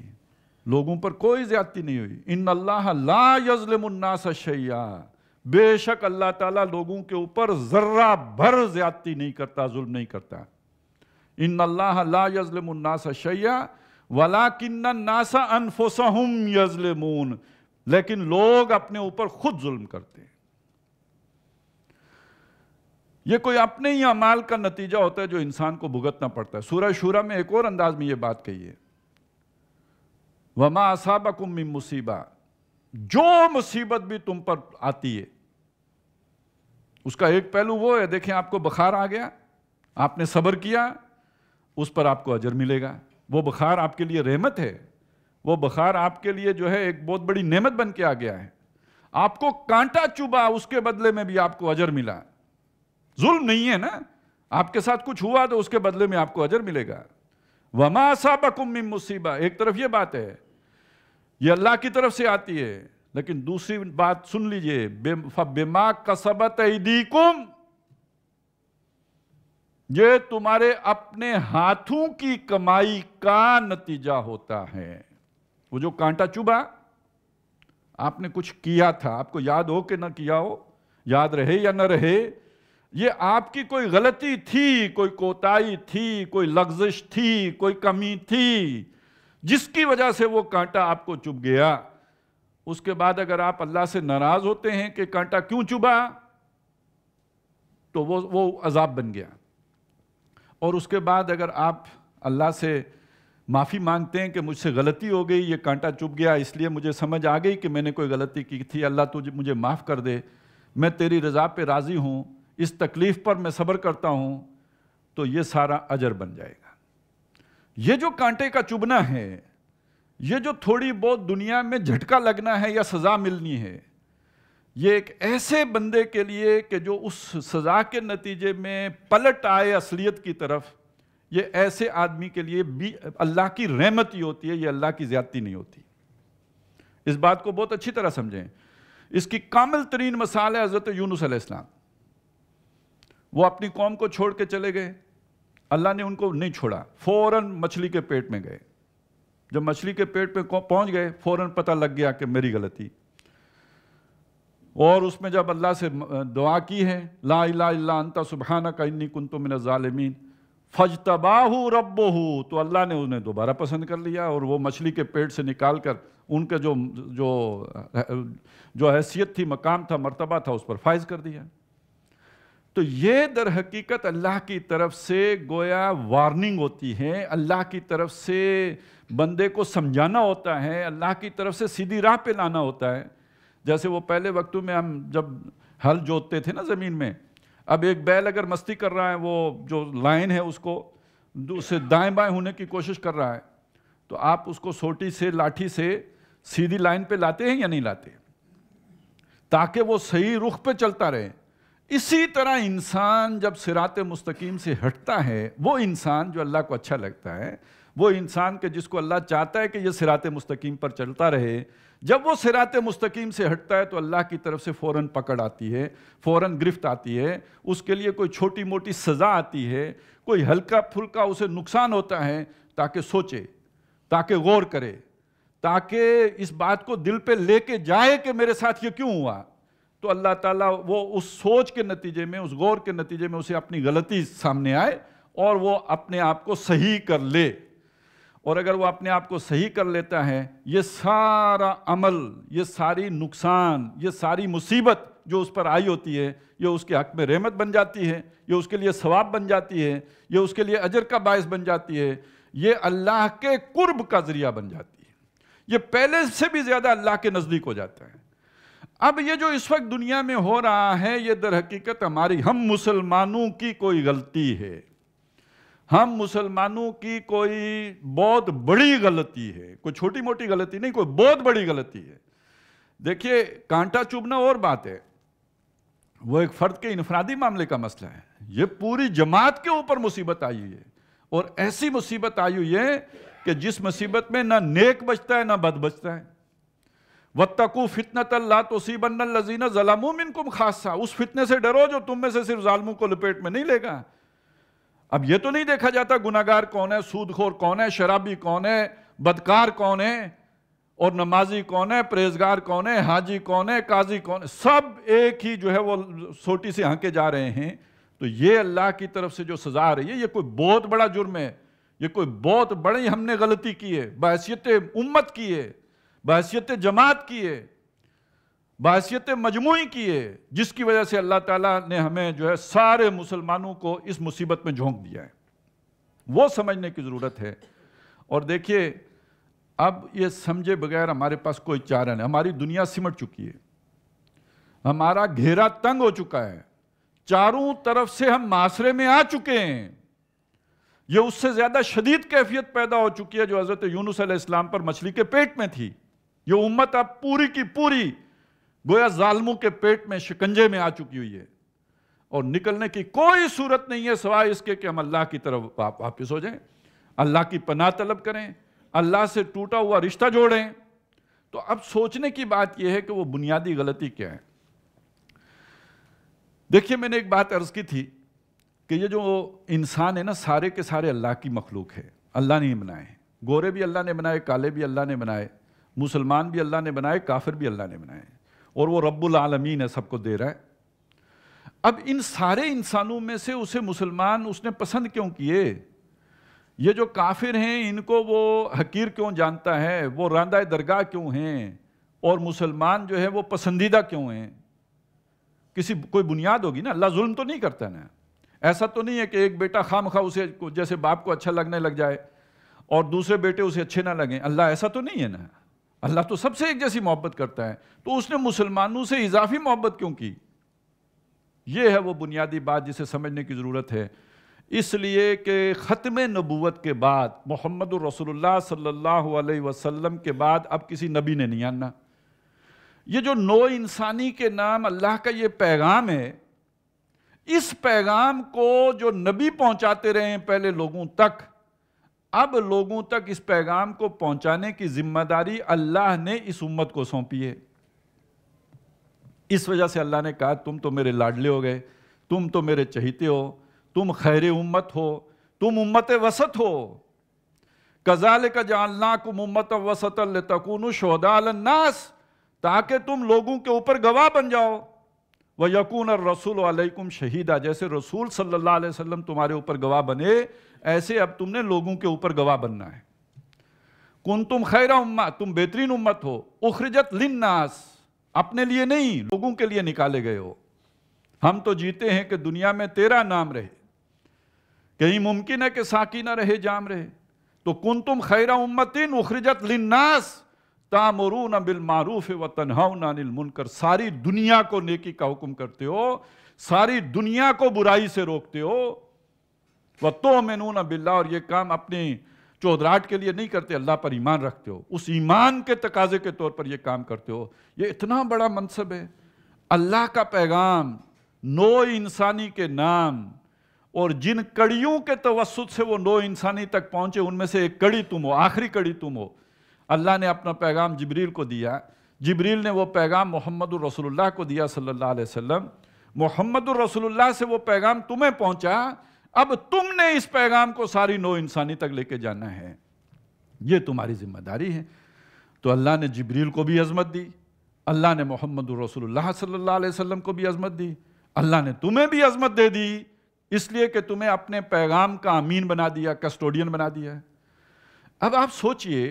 लोगों पर कोई ज्यादती नहीं हुई इन अल्लाह ला यजलमन्नास सैया बेशक अल्लाह ताला लोगों के ऊपर ज़र्रा भर ज्यादती नहीं करता जुल्म नहीं करता इन अल्लाह ला यजलमन्नास सैया वला किन्ना नासा अनफोसहम यजलमून लेकिन लोग अपने ऊपर खुद जुल्म करते हैं ये कोई अपने ही अमाल का नतीजा होता है जो इंसान को भुगतना पड़ता है सूरह शूरा में एक और अंदाज में ये बात कही है वमा असाबक उम्मी मुसीबा जो मुसीबत भी तुम पर आती है उसका एक पहलू वो है देखें आपको बुखार आ गया आपने सब्र किया उस पर आपको अजर मिलेगा वो बुखार आपके लिए रहमत है वो बुखार आपके लिए जो है एक बहुत बड़ी नेमत बन के आ गया है आपको कांटा चुबा उसके बदले में भी आपको अजर मिला जुल्म नहीं है ना आपके साथ कुछ हुआ तो उसके बदले में आपको अजर मिलेगा वमा साबकुम मुसीबा एक तरफ ये बात है ये अल्लाह की तरफ से आती है लेकिन दूसरी बात सुन लीजिए बेमा कसबत कुम ये तुम्हारे अपने हाथों की कमाई का नतीजा होता है वो जो कांटा चुभा आपने कुछ किया था आपको याद हो कि ना किया हो याद रहे या ना रहे ये आपकी कोई गलती थी कोई कोताही थी कोई लग्जिश थी कोई कमी थी जिसकी वजह से वो कांटा आपको चुभ गया उसके बाद अगर आप अल्लाह से नाराज़ होते हैं कि कांटा क्यों चुभा तो वो वो अजाब बन गया और उसके बाद अगर आप अल्लाह से माफ़ी मांगते हैं कि मुझसे गलती हो गई ये कांटा चुभ गया इसलिए मुझे समझ आ गई कि मैंने कोई गलती की थी अल्लाह तुझे मुझे माफ़ कर दे मैं तेरी रज़ा पे राज़ी हूँ इस तकलीफ़ पर मैं सब्र करता हूँ तो ये सारा अजर बन जाएगा ये जो कांटे का चुभना है ये जो थोड़ी बहुत दुनिया में झटका लगना है या सज़ा मिलनी है ये एक ऐसे बंदे के लिए कि जो उस सज़ा के नतीजे में पलट आए असलियत की तरफ ये ऐसे आदमी के लिए भी अल्लाह की रहमत ही होती है ये अल्लाह की ज़्यादती नहीं होती इस बात को बहुत अच्छी तरह समझें इसकी कामिल तरीन मसाल है हज़रत यूनुस वो अपनी कौम को छोड़ के चले गए अल्लाह ने उनको नहीं छोड़ा फ़ौर मछली के पेट में गए जब मछली के पेट पे पहुंच गए फौरन पता लग गया कि मेरी गलती और उसमें जब अल्लाह से दुआ की है ला इला अंता सुबहाना का इन्नी कुन तो मिन ालमीन फज तबाहू रबो तो अल्लाह ने उन्हें दोबारा पसंद कर लिया और वो मछली के पेट से निकाल कर उनके जो जो जो हैसियत थी मकाम था मरतबा था उस पर फायज कर दिया तो ये दर हकीकत अल्लाह की तरफ से गोया वार्निंग होती है अल्लाह की तरफ से बंदे को समझाना होता है अल्लाह की तरफ से सीधी राह पे लाना होता है जैसे वो पहले वक्तों में हम जब हल जोतते थे ना ज़मीन में अब एक बैल अगर मस्ती कर रहा है वो जो लाइन है उसको उससे दाएं बाएं होने की कोशिश कर रहा है तो आप उसको सोटी से लाठी से सीधी लाइन पे लाते हैं या नहीं लाते ताकि वो सही रुख पे चलता रहे इसी तरह इंसान जब सिरात मुस्तकीम से हटता है वो इंसान जो अल्लाह को अच्छा लगता है वो इंसान के जिसको अल्लाह चाहता है कि ये सिरात मुस्तकीम पर चलता रहे जब वो सिरात मुस्तकीम से हटता है तो अल्लाह की तरफ से फ़ौरन पकड़ आती है फ़ौरन गिरफ्त आती है उसके लिए कोई छोटी मोटी सज़ा आती है कोई हल्का फुल्का उसे नुकसान होता है ताकि सोचे ताकि गौर करे ताकि इस बात को दिल पे लेके जाए कि मेरे साथ ये क्यों हुआ तो अल्लाह ताला वो उस सोच के नतीजे में उस गौर के नतीजे में उसे अपनी गलती सामने आए और वो अपने आप को सही कर ले और अगर वो अपने आप को सही कर लेता है ये सारा अमल ये सारी नुकसान ये सारी मुसीबत जो उस पर आई होती है ये उसके हक में रहमत बन जाती है ये उसके लिए सवाब बन जाती है ये उसके लिए अजर का बायस बन जाती है ये अल्लाह के कुर्ब का ज़रिया बन जाती है ये पहले से भी ज़्यादा अल्लाह के नज़दीक हो जाता है अब ये जो इस वक्त दुनिया में हो रहा है ये दर हकीकत हमारी हम मुसलमानों की कोई गलती है हम मुसलमानों की कोई बहुत बड़ी गलती है कोई छोटी मोटी गलती नहीं कोई बहुत बड़ी गलती है देखिए कांटा चुभना और बात है वो एक फर्द के इनफरादी मामले का मसला है ये पूरी जमात के ऊपर मुसीबत आई हुई है और ऐसी मुसीबत आई हुई है कि जिस मुसीबत में ना नेक बचता है ना बद बचता है वत्तकू फितनत अल्लाह तोसीबन लजीना जलामुमिन कुम खासा उस फितने से डरो जो तुम में से सिर्फ जालमों को लपेट में नहीं लेगा अब यह तो नहीं देखा जाता गुनागार कौन है सूदखोर कौन है शराबी कौन है बदकार कौन है और नमाजी कौन है परहेजगार कौन है हाजी कौन है काजी कौन है सब एक ही जो है वो सोटी से हाँके जा रहे हैं तो ये अल्लाह की तरफ से जो सज़ा आ रही है ये कोई बहुत बड़ा जुर्म है ये कोई बहुत बड़ी हमने गलती की है बहसीत उम्मत की है बहसीत जमात की है बासीत मजमू की है जिसकी वजह से अल्लाह ताला ने हमें जो है सारे मुसलमानों को इस मुसीबत में झोंक दिया है वो समझने की ज़रूरत है और देखिए अब ये समझे बगैर हमारे पास कोई चारा नहीं हमारी दुनिया सिमट चुकी है हमारा घेरा तंग हो चुका है चारों तरफ से हम मासरे में आ चुके हैं ये उससे ज़्यादा शदीद कैफियत पैदा हो चुकी है जो हज़रत यूनुस इस्लाम पर मछली के पेट में थी ये उम्मत अब पूरी की पूरी गोया जालमों के पेट में शिकंजे में आ चुकी हुई है और निकलने की कोई सूरत नहीं है सवाय इसके कि हम अल्लाह की तरफ वापस हो जाएं अल्लाह की पनाह तलब करें अल्लाह से टूटा हुआ रिश्ता जोड़ें तो अब सोचने की बात यह है कि वो बुनियादी गलती क्या है देखिए मैंने एक बात अर्ज की थी कि ये जो इंसान है ना सारे के सारे अल्लाह की मखलूक है अल्लाह ने बनाए गोरे भी अल्लाह ने बनाए काले भी अल्लाह ने बनाए मुसलमान भी अल्लाह ने बनाए काफिर भी अल्लाह ने बनाए और वो रब्बुल आलमीन है सबको दे रहा है अब इन सारे इंसानों में से उसे मुसलमान उसने पसंद क्यों किए ये जो काफिर हैं इनको वो हकीर क्यों जानता है वो रांदा दरगाह क्यों हैं और मुसलमान जो है वो पसंदीदा क्यों हैं किसी कोई बुनियाद होगी ना अल्लाह जुल्म तो नहीं करता ना ऐसा तो नहीं है कि एक बेटा खाम खा उसे जैसे बाप को अच्छा लगने लग जाए और दूसरे बेटे उसे अच्छे ना लगें अल्लाह ऐसा तो नहीं है ना अल्लाह तो सबसे एक जैसी मोहब्बत करता है तो उसने मुसलमानों से इजाफी मोहब्बत क्यों की यह है वो बुनियादी बात जिसे समझने की ज़रूरत है इसलिए कि ख़त्म नबूत के बाद मोहम्मद रसोल्ला सल्लल्लाहु अलैहि वसल्लम के बाद अब किसी नबी ने नहीं आना ये जो नो इंसानी के नाम अल्लाह का ये पैगाम है इस पैगाम को जो नबी पहुंचाते रहे हैं पहले लोगों तक अब लोगों तक इस पैगाम को पहुंचाने की जिम्मेदारी अल्लाह ने इस उम्मत को सौंपी है इस वजह से अल्लाह ने कहा तुम तो मेरे लाडले हो गए तुम तो मेरे चहीते हो तुम खैर उम्मत हो तुम उम्मत वसत हो कजाल का जानना कुम उम्मत वसत तकून शहदालन्नास ताकि तुम लोगों के ऊपर गवाह बन जाओ वह यकून और रसूल वालेकुम शहीदा जैसे रसूल सल्लल्लाहु अलैहि वसल्लम तुम्हारे ऊपर गवाह बने ऐसे अब तुमने लोगों के ऊपर गवाह बनना है कुन तुम खैरा उम्मा तुम बेहतरीन उम्मत हो उखरजत लिन्नास अपने लिए नहीं लोगों के लिए निकाले गए हो हम तो जीते हैं कि दुनिया में तेरा नाम रहे कहीं मुमकिन है कि साकी ना रहे जाम रहे तो कुन तुम खैरा उम्मतिन उखरजत लिन्नास ना बिल मारूफ व नानिल मुनकर सारी दुनिया को नेकी का हुक्म करते हो सारी दुनिया को बुराई से रोकते हो व तो मैनून अबिल्ला और ये काम अपनी चौधराहट के लिए नहीं करते अल्लाह पर ईमान रखते हो उस ईमान के तकाजे के तौर पर यह काम करते हो ये इतना बड़ा मनसब है अल्लाह का पैगाम नो इंसानी के नाम और जिन कड़ियों के तवसत से वो नो इंसानी तक पहुँचे उनमें से एक कड़ी तुम हो आखिरी कड़ी तुम हो अल्लाह ने अपना पैगाम जबरील को दिया जबरील ने वो पैगाम मोहम्मद रसोल्ला को दिया सल्ला वसम मोहम्मद रसोल्ला से वो पैगाम तुम्हें पहुँचा अब तुमने इस पैगाम को सारी नो इंसानी तक लेके जाना है ये तुम्हारी जिम्मेदारी है तो अल्लाह ने जबरील को भी अजमत दी अल्लाह ने मोहम्मद रसोल्ला सल्ला को भी अजमत दी अल्लाह ने तुम्हें भी अजमत दे दी इसलिए कि तुम्हें अपने पैगाम का अमीन बना दिया कस्टोडियन बना दिया अब आप सोचिए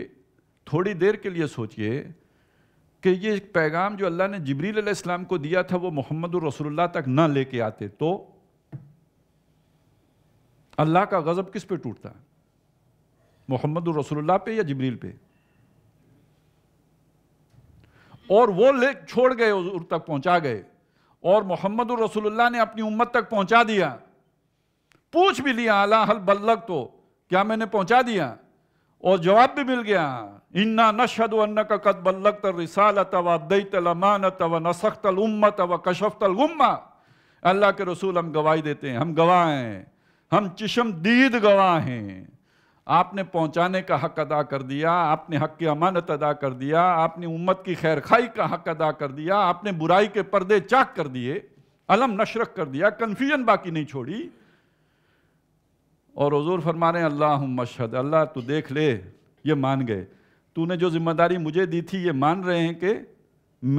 थोड़ी देर के लिए सोचिए कि ये पैगाम जो अल्लाह ने जबरील को दिया था वो मोहम्मद रसोल्ला तक ना लेके आते तो अल्लाह का गज़ब किस पे टूटता है मोहम्मद रसोल्ला पे या जबरील पे और वो ले छोड़ गए उर तक पहुंचा गए और मोहम्मद रसोल्ला ने अपनी उम्मत तक पहुंचा दिया पूछ भी लिया अला हल बल्लक तो क्या मैंने पहुंचा दिया और जवाब भी मिल गया इन्ना नशद अन्ना का कद बल्लक तर रिसालत व दैतल अमानत व नसख्तल उम्मत व कशफ्तल गुम्मा अल्लाह के रसूल हम गवाही देते हैं हम गवाह हैं हम दीद गवाह हैं आपने पहुंचाने का हक अदा कर दिया आपने हक की अमानत अदा कर दिया आपने उम्मत की खैर खाई का हक अदा कर दिया आपने बुराई के पर्दे चाक कर दिए अलम नशरक कर दिया कन्फ्यूजन बाकी नहीं छोड़ी और हजूर फरमा रहे अल्लाह मशहद अल्लाह तू देख ले ये मान गए तूने जो जिम्मेदारी मुझे दी थी ये मान रहे हैं कि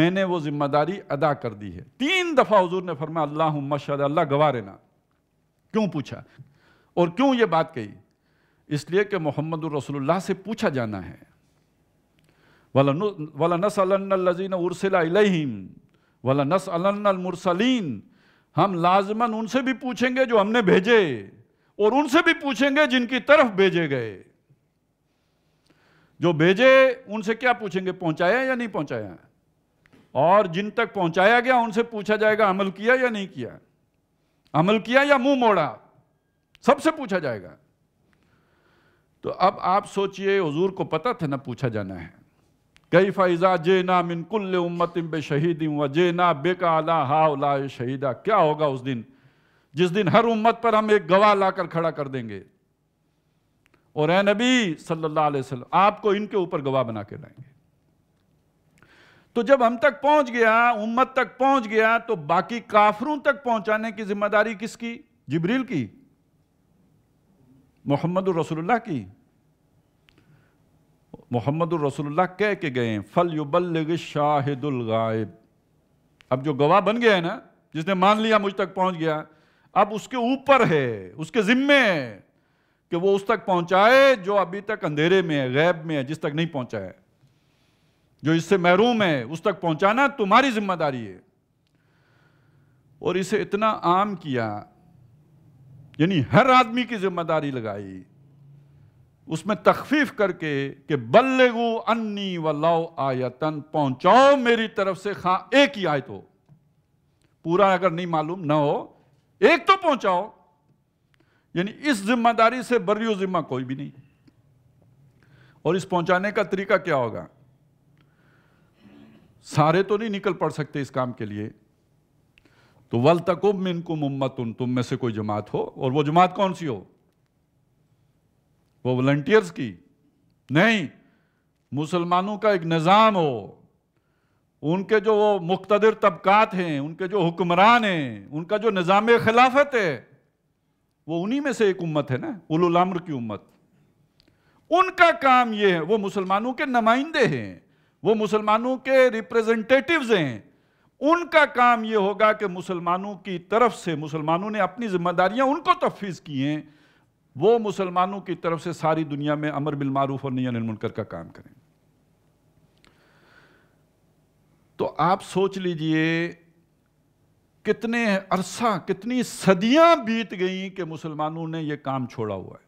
मैंने वो जिम्मेदारी अदा कर दी है तीन दफ़ा हजूर ने फरमाया अल्लाह मशहद अल्लाह गवा ना क्यों पूछा और क्यों ये बात कही इसलिए कि मोहम्मद रसोल्ला से पूछा जाना है वाला नस अलजीन उर्सलाम वाला नस अलमरसलिन हम लाजमन उनसे भी पूछेंगे जो हमने भेजे और उनसे भी पूछेंगे जिनकी तरफ भेजे गए जो भेजे उनसे क्या पूछेंगे पहुंचाया या नहीं पहुंचाया और जिन तक पहुंचाया गया उनसे पूछा जाएगा अमल किया या नहीं किया अमल किया या मुंह मोड़ा सबसे पूछा जाएगा तो अब आप सोचिए हजूर को पता था ना पूछा जाना है कई फ़ैज़ा जे ना मिनकुल्ल उम्मत बे शहीद हुआ जे ना बेका हाउला शहीदा क्या होगा उस दिन जिस दिन हर उम्मत पर हम एक गवाह लाकर खड़ा कर देंगे और ए नबी सल्लल्लाहु अलैहि वसल्लम आपको इनके ऊपर गवाह बना के लाएंगे तो जब हम तक पहुंच गया उम्मत तक पहुंच गया तो बाकी काफरों तक पहुंचाने की जिम्मेदारी किसकी जिब्रील की मोहम्मद रसोल्ला की मोहम्मद रसोल्ला कह के गए फल युबल शाहिदुल गायब अब जो गवाह बन गया है ना जिसने मान लिया मुझ तक पहुंच गया अब उसके ऊपर है उसके जिम्मे है कि वो उस तक पहुंचाए जो अभी तक अंधेरे में है गैब में है जिस तक नहीं पहुंचा है जो इससे महरूम है उस तक पहुंचाना तुम्हारी जिम्मेदारी है और इसे इतना आम किया यानी हर आदमी की जिम्मेदारी लगाई उसमें तखफीफ करके कि बल्लेगो अन्नी वल्लाओ आयतन पहुंचाओ मेरी तरफ से खां एक ही आयत हो पूरा अगर नहीं मालूम ना हो एक तो पहुंचाओ यानी इस जिम्मेदारी से बरियो जिम्मा कोई भी नहीं और इस पहुंचाने का तरीका क्या होगा सारे तो नहीं निकल पड़ सकते इस काम के लिए तो वल तक मिन को उम्मत उन तुम में से कोई जमात हो और वो जमात कौन सी हो वो वॉल्टियर्स की नहीं मुसलमानों का एक निज़ाम हो उनके जो वो मुख्तर तबकात हैं उनके जो हुक्मरान हैं उनका जो निज़ाम खिलाफत है वो उन्हीं में से एक उम्मत है ना उलुलाम्र की उम्मत उनका काम ये है वो मुसलमानों के नुमाइंदे हैं वो मुसलमानों के रिप्रेजेंटेटिव्स हैं उनका काम यह होगा कि मुसलमानों की तरफ से मुसलमानों ने अपनी जिम्मेदारियां उनको तफ्ज की हैं वो मुसलमानों की तरफ से सारी दुनिया में अमर बिलमारूफ और नियन मुनकर का काम करें तो आप सोच लीजिए कितने अरसा कितनी सदियां बीत गई कि मुसलमानों ने यह काम छोड़ा हुआ है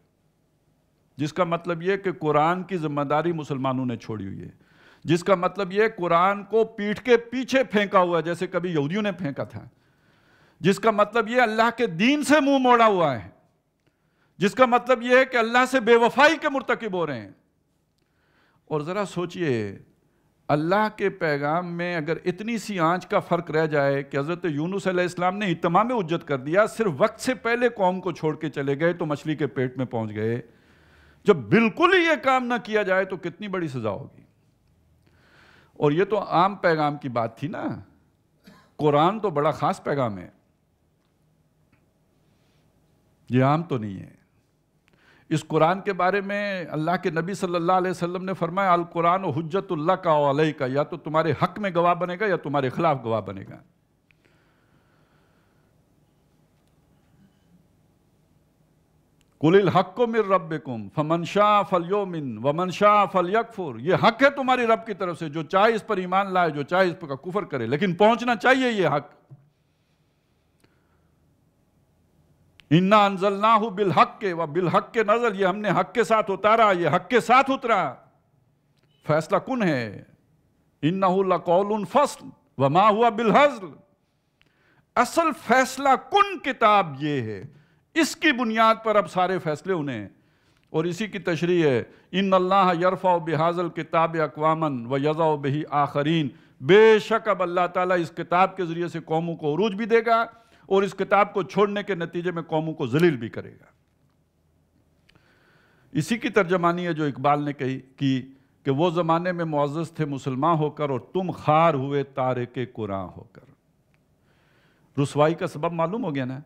जिसका मतलब यह कि कुरान की जिम्मेदारी मुसलमानों ने छोड़ी हुई है जिसका मतलब ये कुरान को पीठ के पीछे फेंका हुआ जैसे कभी यहूदियों ने फेंका था जिसका मतलब ये अल्लाह के दीन से मुंह मोड़ा हुआ है जिसका मतलब ये है कि अल्लाह से बेवफाई के मुरतकब हो रहे हैं और ज़रा सोचिए अल्लाह के पैगाम में अगर इतनी सी आंच का फ़र्क रह जाए कि हज़रत यूनुस इस्लाम ने इतमाम उज्जत कर दिया सिर्फ वक्त से पहले कौम को छोड़ के चले गए तो मछली के पेट में पहुंच गए जब बिल्कुल ही ये काम ना किया जाए तो कितनी बड़ी सज़ा होगी और ये तो आम पैगाम की बात थी ना कुरान तो बड़ा ख़ास पैगाम है ये आम तो नहीं है इस कुरान के बारे में अल्लाह के नबी सल्लल्लाहु अलैहि वसल्लम ने फरमाया अल कुरान हजतुल्ला का अलई का या तो तुम्हारे हक में गवाह बनेगा या तुम्हारे खिलाफ गवाह बनेगा कुलिल हक मिर रब कुम फमनशाह फलियो मिन वमनशाह फलयकफुर ये हक है तुम्हारी रब की तरफ से जो चाहे इस पर ईमान लाए जो चाहे इस पर कुफर करे लेकिन पहुंचना चाहिए ये हक इन्ना अंजल ना हो बिल हक के व बिल हक के नजर ये हमने हक के साथ उतारा ये हक के साथ उतरा फैसला कुन है इन्ना लकौल फसल व माँ हुआ बिल हजल असल फैसला कुन किताब ये है इसकी बुनियाद पर अब सारे फैसले होने हैं और इसी की तशरी है इन अल्लाह यरफ़ा बिहाजल किताब अकवामन व यज़ा बही आखरीन बेशक अब अल्लाह ताला इस किताब के ज़रिए से कौमों को अरूज भी देगा और इस किताब को छोड़ने के नतीजे में कौमों को जलील भी करेगा इसी की तर्जमानी है जो इकबाल ने कही कि कि वो ज़माने में मुआज़ थे मुसलमान होकर और तुम खार हुए तारे के कुरान होकर रसवाई का सबब मालूम हो गया ना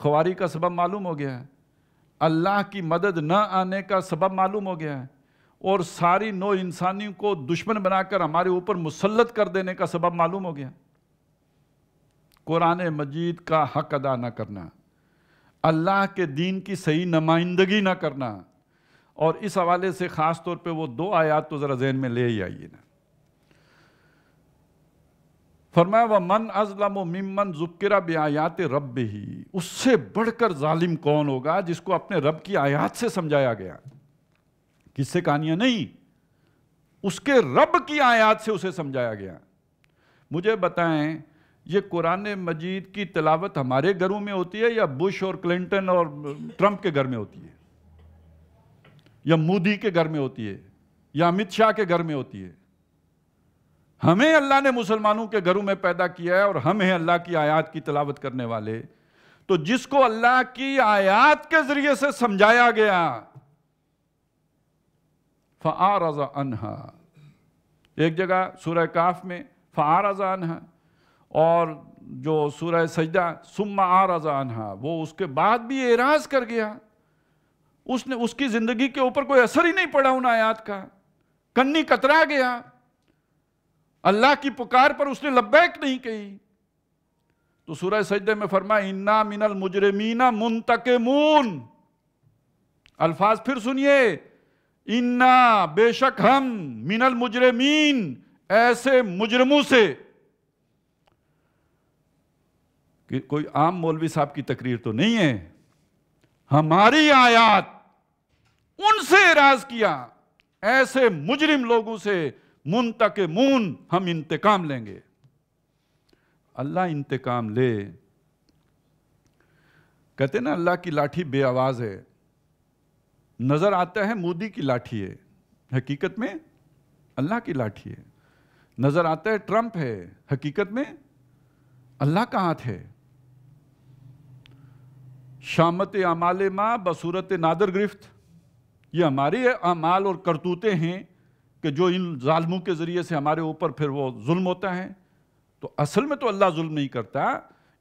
खुवारी का सबब मालूम हो गया है अल्लाह की मदद न आने का सबब मालूम हो गया है और सारी नो इंसानी को दुश्मन बनाकर हमारे ऊपर मुसलत कर देने का सबब मालूम हो गया कुरान मजीद का हक अदा ना करना अल्लाह के दीन की सही नुमाइंदगी ना करना और इस हवाले से ख़ास तौर पे वो दो आयात तो ज़रा जहन में ले ही आइए ना फरमाया वह मन अजलम मिमन जुक्रा बे आयात रब ही उससे बढ़कर जालिम कौन होगा जिसको अपने रब की आयात से समझाया गया किससे कहानियां नहीं उसके रब की आयात से उसे समझाया गया मुझे बताएं ये कुरान मजीद की तलावत हमारे घरों में होती है या बुश और क्लिंटन और ट्रंप के घर में होती है या मोदी के घर में होती है या अमित शाह के घर में होती है हमें अल्लाह ने मुसलमानों के घरों में पैदा किया है और हम हैं अल्लाह की आयात की तलावत करने वाले तो जिसको अल्लाह की आयात के जरिए से समझाया गया फ़ारजा अनहा एक जगह सूर्य काफ में फ़ारजा अनहा और जो सूर्य सजदा सुम्मा आरजा अनहा वो उसके बाद भी एराज कर गया उसने उसकी ज़िंदगी के ऊपर कोई असर ही नहीं पड़ा उन आयात का कन्नी कतरा गया अल्लाह की पुकार पर उसने लब्बैक नहीं कही तो सूरह सजदे में फरमाया इन्ना मिनल मुजरमीना मुंतकमून अल्फाज फिर सुनिए इन्ना बेशक हम मिनल मुजरमीन ऐसे मुजरमों से कि कोई आम मौलवी साहब की तकरीर तो नहीं है हमारी आयात उनसे राज किया ऐसे मुजरिम लोगों से मुन तक मुन हम इंतकाम लेंगे अल्लाह इंतकाम ले कहते ना अल्लाह की लाठी आवाज है नज़र आता है मोदी की लाठी है हकीकत में अल्लाह की लाठी है नज़र आता है ट्रंप है हकीकत में अल्लाह का हाथ है शामत अमाल माँ बसूरत नादर गिरफ्त ये हमारे अमाल और करतूतें हैं कि जो इन जालमों के ज़रिए से हमारे ऊपर फिर वो जुल्म होता है तो असल में तो अल्लाह जुल्म नहीं करता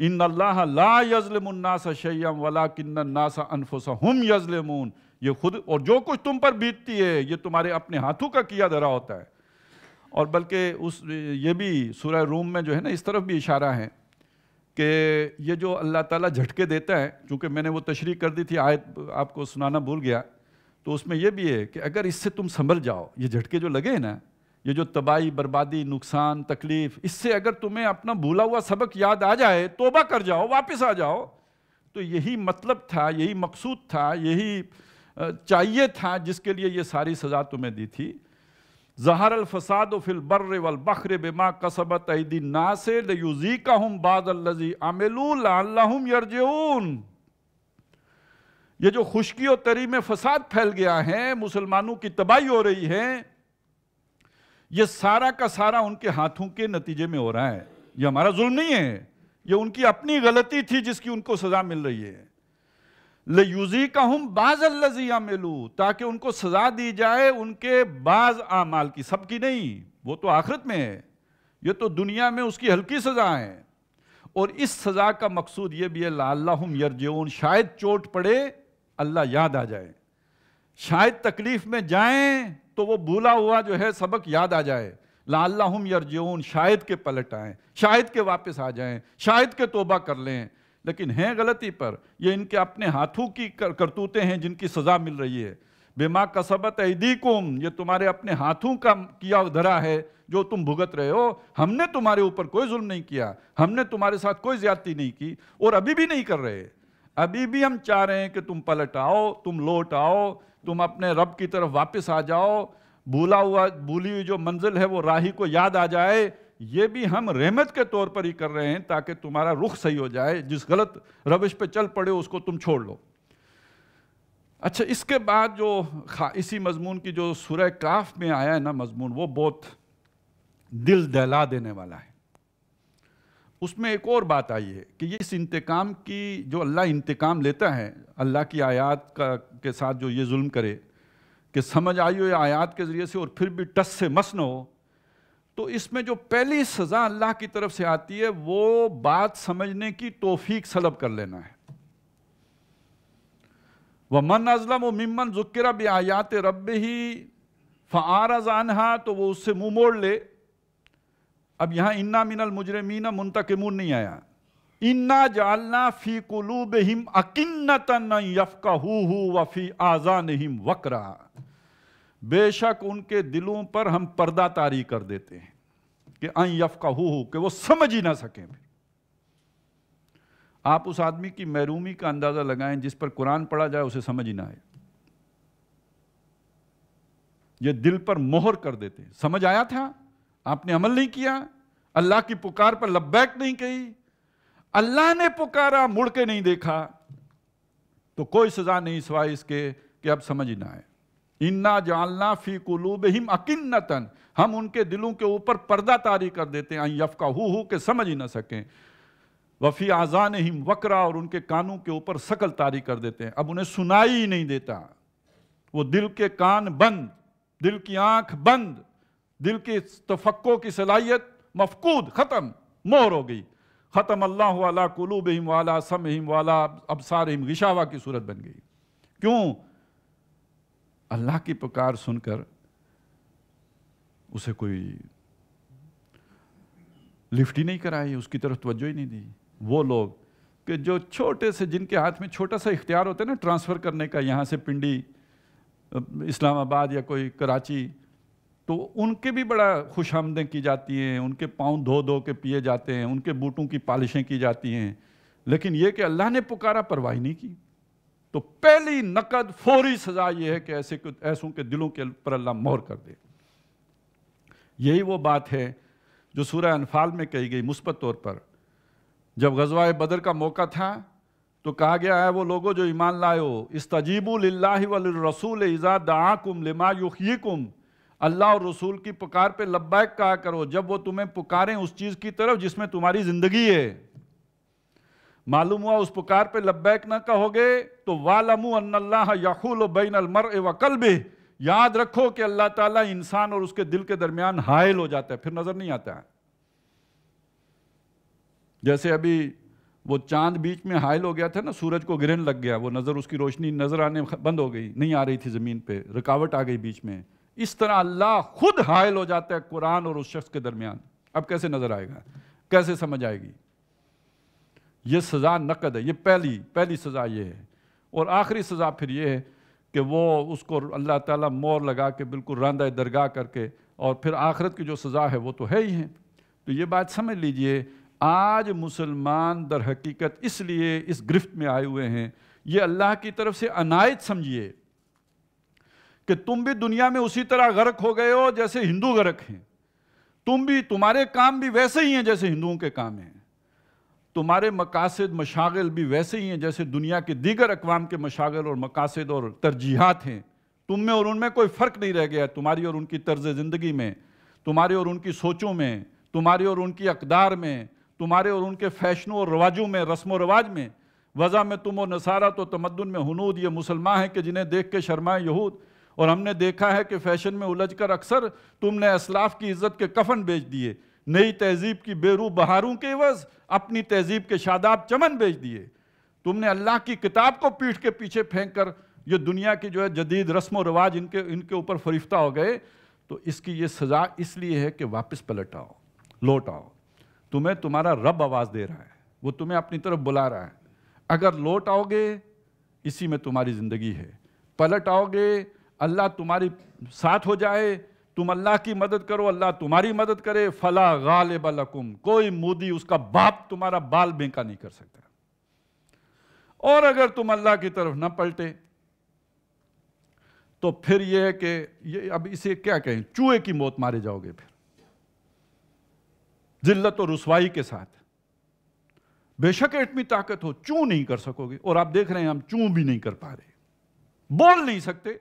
इन अल्लाह ला यज़लमन्नास शैम वला किन्नास अनफुसा हम यज़लमून ये खुद और जो कुछ तुम पर बीतती है ये तुम्हारे अपने हाथों का किया धरा होता है और बल्कि उस ये भी सूर्य रूम में जो है ना इस तरफ भी इशारा है कि ये जो अल्लाह ताला झटके देता है क्योंकि मैंने वो तशरी कर दी थी आयत आपको सुनाना भूल गया तो उसमें यह भी है कि अगर इससे तुम संभल जाओ ये झटके जो लगे ना ये जो तबाही बर्बादी नुकसान तकलीफ इससे अगर तुम्हें अपना भूला हुआ सबक याद आ जाए तोबा कर जाओ वापस आ जाओ तो यही मतलब था यही मकसूद था यही चाहिए था जिसके लिए ये सारी सज़ा तुम्हें दी थी जहर फसाद फिल बर्र वल बखर बेमा कसबत नासे का हम बाद अमलू लाल यरजून ये जो खुशकी और तरी में फसाद फैल गया है मुसलमानों की तबाही हो रही है ये सारा का सारा उनके हाथों के नतीजे में हो रहा है ये हमारा जुल्म नहीं है ये उनकी अपनी गलती थी जिसकी उनको सजा मिल रही है ले यूजी का हम बाज मिलू ताकि उनको सजा दी जाए उनके बाज आमाल की सबकी नहीं वो तो आखिरत में है ये तो दुनिया में उसकी हल्की सजा है और इस सजा का मकसूद ये भी है लाल हम यरजोन शायद चोट पड़े अल्लाह याद आ जाए शायद तकलीफ़ में जाएं तो वो भूला हुआ जो है सबक याद आ जाए लाल्लाहम यरजून शायद के पलट आए शायद के वापस आ जाएं शायद के तोबा कर लें लेकिन हैं गलती पर ये इनके अपने हाथों की कर, करतूतें हैं जिनकी सज़ा मिल रही है बेमा कसबत कुम ये तुम्हारे अपने हाथों का किया धरा है जो तुम भुगत रहे हो हमने तुम्हारे ऊपर कोई जुल्म नहीं किया हमने तुम्हारे साथ कोई ज़्यादती नहीं की और अभी भी नहीं कर रहे अभी भी हम चाह रहे हैं कि तुम पलट आओ तुम लौट आओ तुम अपने रब की तरफ वापस आ जाओ भूला हुआ भूली हुई जो मंजिल है वो राही को याद आ जाए ये भी हम रहमत के तौर पर ही कर रहे हैं ताकि तुम्हारा रुख सही हो जाए जिस गलत रविश पे चल पड़े उसको तुम छोड़ लो अच्छा इसके बाद जो इसी मजमून की जो सुरह काफ में आया है ना मजमून वो बहुत दिल दहला देने वाला है उसमें एक और बात आई है कि ये इस इंतकाम की जो अल्लाह इंतकाम लेता है अल्लाह की आयात का के साथ जो ये जुल्म करे कि समझ आई हो या आयात के ज़रिए से और फिर भी टस से मस न हो तो इसमें जो पहली सज़ा अल्लाह की तरफ से आती है वो बात समझने की तोफीक सलब कर लेना है वह मन अजलम मिमन जुकर भी आयात रब ही जानहा तो वो उससे मुँह मोड़ ले अब यहां इन्ना मिनल मुजरमीन मुंतकमून नहीं आया इन्ना जालना फ़ी कुलूब हिम अकिन्नतन हु वफ़ी आज़ान हिम वकरा बेशक उनके दिलों पर हम पर्दा तारी कर देते हैं कि यफका हु कि वो समझ ही ना सकें आप उस आदमी की महरूमी का अंदाज़ा लगाएं जिस पर कुरान पढ़ा जाए उसे समझ ही ना आए ये दिल पर मोहर कर देते समझ आया था आपने अमल नहीं किया अल्लाह की पुकार पर लब्बैक नहीं कही अल्लाह ने पुकारा मुड़ के नहीं देखा तो कोई सजा नहीं सवाई इसके कि अब समझ ना आए इन्ना जालना फी कुलूब हिम अकिन्नतन हम उनके दिलों के ऊपर पर्दा तारी कर देते हैं यफका हु हु के समझ ही ना सकें वफ़ी आज़ान हिम वकरा और उनके कानों के ऊपर शकल तारी कर देते हैं अब उन्हें सुनाई ही नहीं देता वो दिल के कान बंद दिल की आंख बंद दिल की तफक्को की सलाहियत मफकूद ख़त्म मोर हो गई ख़त्म अल्लाह वाला कुलूब हिम वाला सम हिम वाला अबसार हिम गिशावा की सूरत बन गई क्यों अल्लाह की पुकार सुनकर उसे कोई लिफ्ट ही नहीं कराई उसकी तरफ तवज्जो ही नहीं दी वो लोग कि जो छोटे से जिनके हाथ में छोटा सा इख्तियार होता है ना ट्रांसफ़र करने का यहाँ से पिंडी इस्लामाबाद या कोई कराची तो उनके भी बड़ा खुश आमदें की जाती हैं उनके पाँव धो धो के पिए जाते हैं उनके बूटों की पालिशें की जाती हैं लेकिन ये कि अल्लाह ने पुकारा परवाही नहीं की तो पहली नकद फौरी सजा ये है कि ऐसे ऐसों के दिलों के पर अल्लाह मोहर कर दे यही वो बात है जो सूर्य अनफाल में कही गई मुस्बत तौर पर जब गजवा बदर का मौका था तो कहा गया है वो लोगों जो ईमान लाए हो इस्तजीबू लाही वलरसूल इज़ा दाकुम लिमा युकुम अल्लाह और रसूल की पुकार पे लब्बैक कहा करो जब वो तुम्हें पुकारें उस चीज़ की तरफ जिसमें तुम्हारी ज़िंदगी है मालूम हुआ उस पुकार पे लब्बैक ना कहोगे तो वालमु अन्नल्लाह यखुल बैन अलमर व कल्ब याद रखो कि अल्लाह ताला इंसान और उसके दिल के दरमियान हायल हो जाता है फिर नज़र नहीं आता है जैसे अभी वो चांद बीच में हायल हो गया था ना सूरज को ग्रहण लग गया वो नज़र उसकी रोशनी नज़र आने बंद हो गई नहीं आ रही थी ज़मीन पे रुकावट आ गई बीच में इस तरह अल्लाह खुद हायल हो जाता है कुरान और उस शख्स के दरमियान अब कैसे नजर आएगा कैसे समझ आएगी ये सज़ा नकद है ये पहली पहली सज़ा ये है और आखिरी सज़ा फिर ये है कि वो उसको अल्लाह ताला मोर लगा के बिल्कुल रंदा दरगाह करके और फिर आखिरत की जो सज़ा है वो तो है ही है तो ये बात समझ लीजिए आज मुसलमान दर हकीकत इसलिए इस गिरफ्त में आए हुए हैं ये अल्लाह की तरफ से अनायत समझिए कि तुम भी दुनिया में उसी तरह गर्क हो गए हो जैसे हिंदू गर्क हैं तुम भी तुम्हारे काम भी वैसे ही हैं जैसे हिंदुओं के काम हैं तुम्हारे मकासद मशागल भी वैसे ही हैं जैसे दुनिया के दीगर अकवाम के मशागल और मकासद और तरजीहत हैं तुम में और उनमें कोई फ़र्क नहीं रह गया तुम्हारी और उनकी तर्ज ज़िंदगी में तुम्हारी और उनकी सोचों में तुम्हारी और उनकी अकदार में तुम्हारे और उनके फैशनों और रवाजों में रस्म व रवाज में वज़ा में तुम और नसारा तो तमदन में हनूद ये मुसलमान हैं कि जिन्हें देख के शर्माएं यहूद और हमने देखा है कि फैशन में उलझकर अक्सर तुमने असलाफ की इज्जत के कफन बेच दिए नई तहजीब की बेरू बहारों के वज अपनी तहजीब के शादाब चमन बेच दिए तुमने अल्लाह की किताब को पीठ के पीछे फेंक कर ये दुनिया की जो है जदीद रस्म व रवाज इनके इनके ऊपर फरिफ्ता हो गए तो इसकी ये सज़ा इसलिए है कि वापस पलट आओ लौट आओ तुम्हें तुम्हारा रब आवाज़ दे रहा है वो तुम्हें अपनी तरफ बुला रहा है अगर लौट आओगे इसी में तुम्हारी ज़िंदगी है पलट आओगे अल्लाह तुम्हारी साथ हो जाए तुम अल्लाह की मदद करो अल्लाह तुम्हारी मदद करे फला गालिब लकुम कोई मोदी उसका बाप तुम्हारा बाल बेंका नहीं कर सकता और अगर तुम अल्लाह की तरफ ना पलटे तो फिर यह है कि ये अब इसे क्या कहें चूहे की मौत मारे जाओगे फिर जिल्लत और रसवाई के साथ बेशक एटमी ताकत हो चू नहीं कर सकोगे और आप देख रहे हैं हम चू भी नहीं कर पा रहे बोल नहीं सकते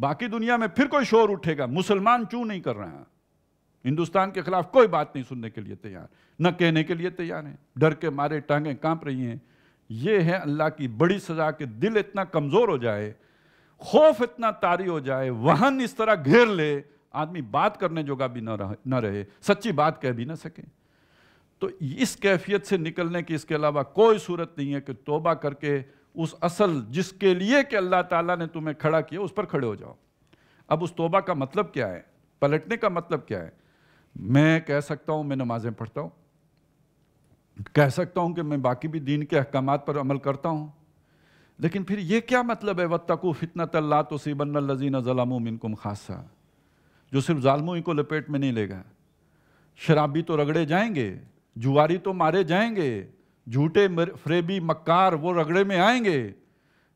बाकी दुनिया में फिर कोई शोर उठेगा मुसलमान क्यों नहीं कर रहे हैं हिंदुस्तान के खिलाफ कोई बात नहीं सुनने के लिए तैयार न कहने के लिए तैयार है डर के मारे टांगे कांप रही हैं ये है अल्लाह की बड़ी सजा के दिल इतना कमज़ोर हो जाए खौफ इतना तारी हो जाए वहन इस तरह घेर ले आदमी बात करने जोगा भी ना रहे ना रहे सच्ची बात कह भी ना सके तो इस कैफियत से निकलने की इसके अलावा कोई सूरत नहीं है कि तोबा करके उस असल जिसके लिए कि अल्लाह ताला ने तुम्हें खड़ा किया उस पर खड़े हो जाओ अब उस तोबा का मतलब क्या है पलटने का मतलब क्या है मैं कह सकता हूँ मैं नमाज़ें पढ़ता हूँ कह सकता हूँ कि मैं बाकी भी दीन के अहकाम पर अमल करता हूँ लेकिन फिर ये क्या मतलब है वत्तकु फितना तल्ला तो सीबन लजीन ज़लामिनकुम खासा जो सिर्फ ालमों ही को लपेट में नहीं लेगा शराबी तो रगड़े जाएंगे जुआरी तो मारे जाएंगे झूठे फ्रेबी मक्कार वो रगड़े में आएंगे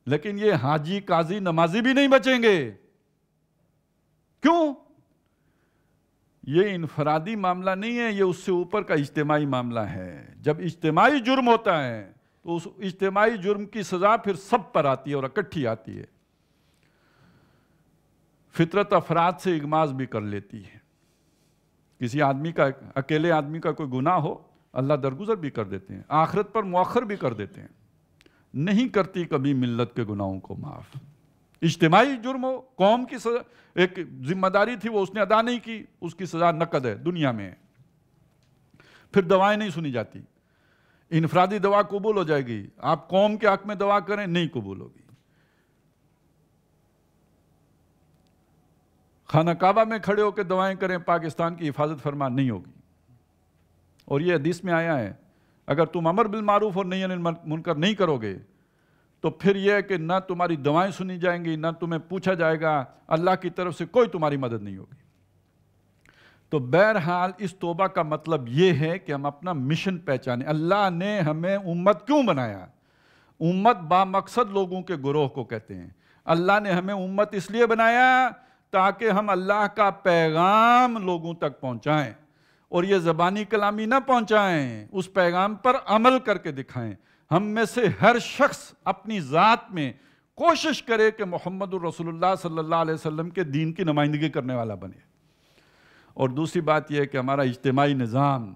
लेकिन ये हाजी काजी नमाजी भी नहीं बचेंगे क्यों ये इनफरादी मामला नहीं है ये उससे ऊपर का इज्तमाही मामला है जब इज्तमाही जुर्म होता है तो उस इज्तमाही जुर्म की सज़ा फिर सब पर आती है और इकट्ठी आती है फितरत अफराद से इगमाज भी कर लेती है किसी आदमी का अकेले आदमी का कोई गुनाह हो अल्लाह दरगुजर भी कर देते हैं आखिरत पर मौखर भी कर देते हैं नहीं करती कभी मिल्लत के गुनाहों को माफ़ इज्तमाही जुर्म हो कौम की सजा एक जिम्मेदारी थी वो उसने अदा नहीं की उसकी सज़ा नकद है दुनिया में फिर दवाएं नहीं सुनी जाती इनफरादी दवा कबूल हो जाएगी आप कौम के हक में दवा करें नहीं कबूल होगी खाना काबा में खड़े होकर दवाएं करें पाकिस्तान की हिफाजत फरमा नहीं होगी और ये हदीस में आया है अगर तुम अमर बिल मारूफ और नहीं मुनकर नहीं करोगे तो फिर यह है कि ना तुम्हारी दवाएं सुनी जाएंगी ना तुम्हें पूछा जाएगा अल्लाह की तरफ से कोई तुम्हारी मदद नहीं होगी तो बहरहाल इस तोबा का मतलब यह है कि हम अपना मिशन पहचाने अल्लाह ने हमें उम्मत क्यों बनाया उम्मत बामकसद लोगों के ग्रोह को कहते हैं अल्लाह ने हमें उम्मत इसलिए बनाया ताकि हम अल्लाह का पैगाम लोगों तक पहुंचाएं और ये ज़बानी कलामी ना पहुंचाएं उस पैगाम पर अमल करके दिखाएं हम में से हर शख्स अपनी ज़ात में कोशिश करे कि मोहम्मद रसोल्ला सल्ला वसम के दीन की नुमाइंदगी करने वाला बने और दूसरी बात यह है कि हमारा इज्तमाही निज़ाम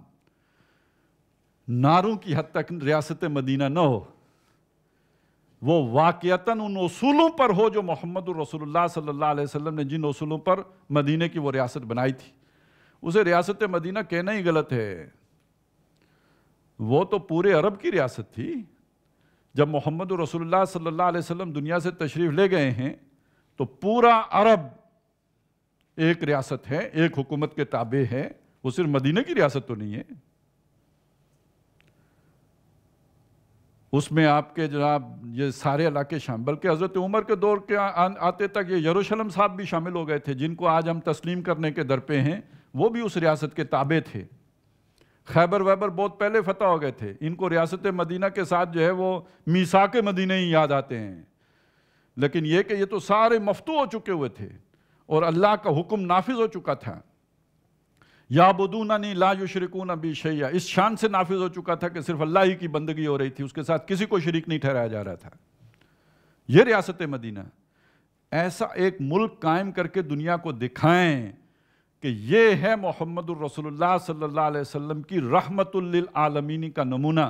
नारों की हद तक रियासत मदीना न हो वो वाक़ता उन असूलों पर हो जो मोहम्मद रसोल्ला सल्ला वसम ने जिन असूलों पर मदीने की वो रियासत बनाई थी उसे रियासत मदीना कहना ही गलत है वो तो पूरे अरब की रियासत थी जब मोहम्मद रसोल्ला सल्ला वसम दुनिया से तशरीफ़ ले गए हैं तो पूरा अरब एक रियासत है एक हुकूमत के ताबे है वो सिर्फ मदीने की रियासत तो नहीं है उसमें आपके जनाब ये सारे इलाके शामिल बल्कि हज़रत उमर के दौर के आ, आ, आते तक ये यरूशलम साहब भी शामिल हो गए थे जिनको आज हम तस्लीम करने के दर पे हैं वो भी उस रियासत के ताबे थे खैबर वैबर बहुत पहले फतह हो गए थे इनको रियासत मदीना के साथ जो है वो मीसा के मदीने ही याद आते हैं लेकिन ये कि ये तो सारे मफतू हो चुके हुए थे और अल्लाह का हुक्म नाफिज हो चुका था या बदूना नहीं ला युशरकून अभी शैया इस शान से नाफिज हो चुका था कि सिर्फ अल्लाह ही की बंदगी हो रही थी उसके साथ किसी को शरीक नहीं ठहराया जा रहा था यह रियासत मदीना ऐसा एक मुल्क कायम करके दुनिया को दिखाएं कि ये है मोहम्मद रसोल्ला सल्ला वसम की रहमतुल्लआलमीन का नमूना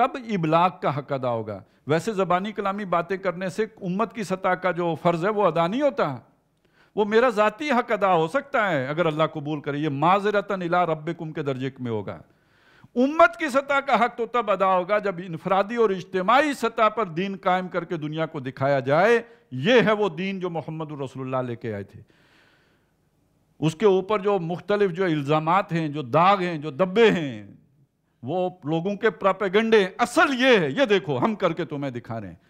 तब इबलाग का हक अदा होगा वैसे ज़बानी कलामी बातें करने से उम्मत की सतह का जो फ़र्ज़ है वो अदा नहीं होता वो मेरा ज़ाती हक अदा हो सकता है अगर अल्लाह कबूल करे ये माजरतन नीला रब्बकुम के दर्जे में होगा उम्मत की सतह का हक तो तब अदा होगा जब इनफरादी और इज्तमाही सतह पर दीन कायम करके दुनिया को दिखाया जाए ये है वो दीन जो मोहम्मद रसोल्ला लेके आए थे उसके ऊपर जो मुख्तलिफ जो इल्ज़ाम हैं जो दाग हैं जो दब्बे हैं वो लोगों के प्रापेगंडे असल ये है ये देखो हम करके तुम्हें दिखा रहे हैं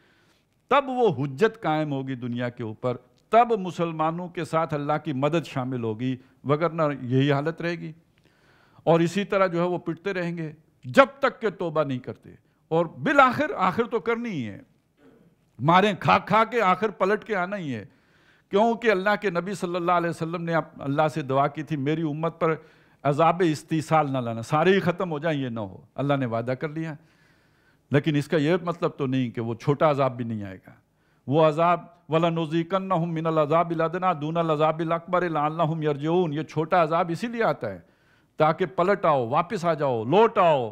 तब वो हजत कायम होगी दुनिया के ऊपर तब मुसलमानों के साथ अल्लाह की मदद शामिल होगी वगरना यही हालत रहेगी और इसी तरह जो है वो पिटते रहेंगे जब तक के तोबा नहीं करते और बिल आखिर आखिर तो करनी ही है मारें खा खा के आखिर पलट के आना ही है क्योंकि अल्लाह के नबी सल्लल्लाहु अलैहि वसल्लम ने अल्लाह से दुआ की थी मेरी उम्मत पर अजाब इस्तीसाल ना लाना सारे ही ख़त्म हो जाए ये ना हो अल्लाह ने वादा कर लिया लेकिन इसका यह मतलब तो नहीं कि वो छोटा अजाब भी नहीं आएगा वो अजाब वला नज़ीकन हम मिनल अजाब अदना दूनल अजाब अकबर हम यरजून ये छोटा अजाब इसीलिए आता है ताकि पलट आओ वापस आ जाओ लौट आओ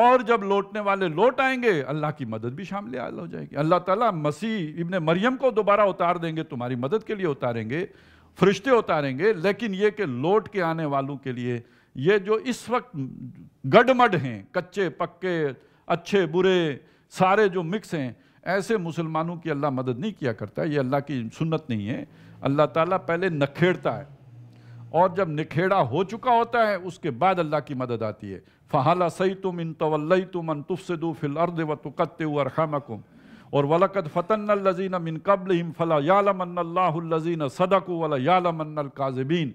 और जब लौटने वाले लौट आएंगे अल्लाह की मदद भी शामिल आल हो जाएगी अल्लाह ताला मसीह इब्ने मरियम को दोबारा उतार देंगे तुम्हारी मदद के लिए उतारेंगे फरिश्ते उतारेंगे लेकिन ये कि लौट के आने वालों के लिए ये जो इस वक्त गडमड हैं कच्चे पक्के अच्छे बुरे सारे जो मिक्स हैं ऐसे मुसलमानों की अल्लाह मदद नहीं किया करता ये अल्लाह की सुन्नत नहीं है अल्लाह ताला पहले नखेड़ता है और जब निखेड़ा हो चुका होता है उसके बाद अल्लाह की मदद आती है फ़हाला सही तुम इन तवल्लई तुम अन दो फिल अर्द व तुकत्तुअरहमकुम और वलकत फ़तन लजीन मिन कबल हिम फ़ला यालमल्लाजीन सदक वला यालमन्नल काजबीन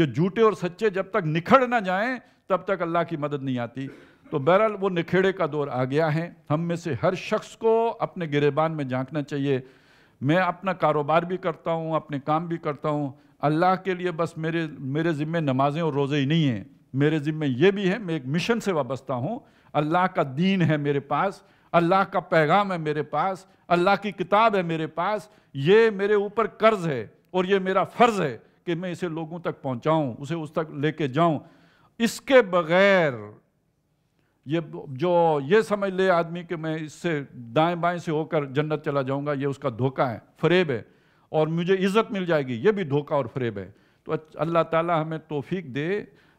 ये झूठे और सच्चे जब तक निखड़ ना जाएँ तब तक अल्लाह की मदद नहीं आती तो बहरहाल वो निखेड़े का दौर आ गया है हम में से हर शख्स को अपने गिरेबान में झांकना चाहिए मैं अपना कारोबार भी करता हूँ अपने काम भी करता हूँ अल्लाह के लिए बस मेरे मेरे ज़िम्मे नमाजें और रोज़े ही नहीं हैं मेरे ज़िम्मे ये भी है मैं एक मिशन से वाबस्ता हूँ अल्लाह का दीन है मेरे पास अल्लाह का पैगाम है मेरे पास अल्लाह की किताब है मेरे पास ये मेरे ऊपर कर्ज है और ये मेरा फ़र्ज़ है कि मैं इसे लोगों तक पहुँचाऊँ उसे उस तक लेके जाऊँ इसके बगैर ये जो ये समझ ले आदमी कि मैं इससे दाएं बाएं से होकर जन्नत चला जाऊंगा ये उसका धोखा है फरेब है और मुझे इज़्ज़त मिल जाएगी ये भी धोखा और फ्रेब है तो अल्लाह ताला हमें तोफीक दे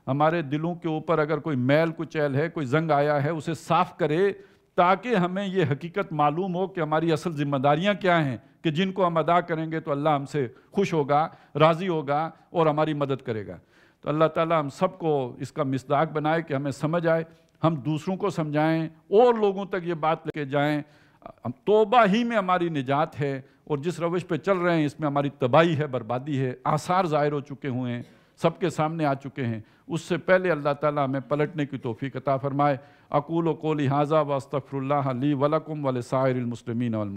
हमारे दिलों के ऊपर अगर कोई मैल कुचैल है कोई जंग आया है उसे साफ़ करे ताकि हमें ये हकीकत मालूम हो कि हमारी असल जिम्मेदारियाँ क्या हैं कि जिनको हम अदा करेंगे तो अल्लाह हमसे खुश होगा राज़ी होगा और हमारी मदद करेगा तो अल्लाह ताला हम सबको इसका मिसदाक बनाए कि हमें समझ आए हम दूसरों को समझाएं और लोगों तक ये बात लेके जाएं हम तोबा ही में हमारी निजात है और जिस रविश पे चल रहे हैं इसमें हमारी तबाही है बर्बादी है आसार ज़ाहिर हो चुके हुए हैं सबके सामने आ चुके हैं उससे पहले अल्लाह ताला हमें पलटने की तोफ़ी कता फ़रमाए अकूल कोल हाजा वस्तफ़रल्ला ली वलकुम वल सायरमसलिमिन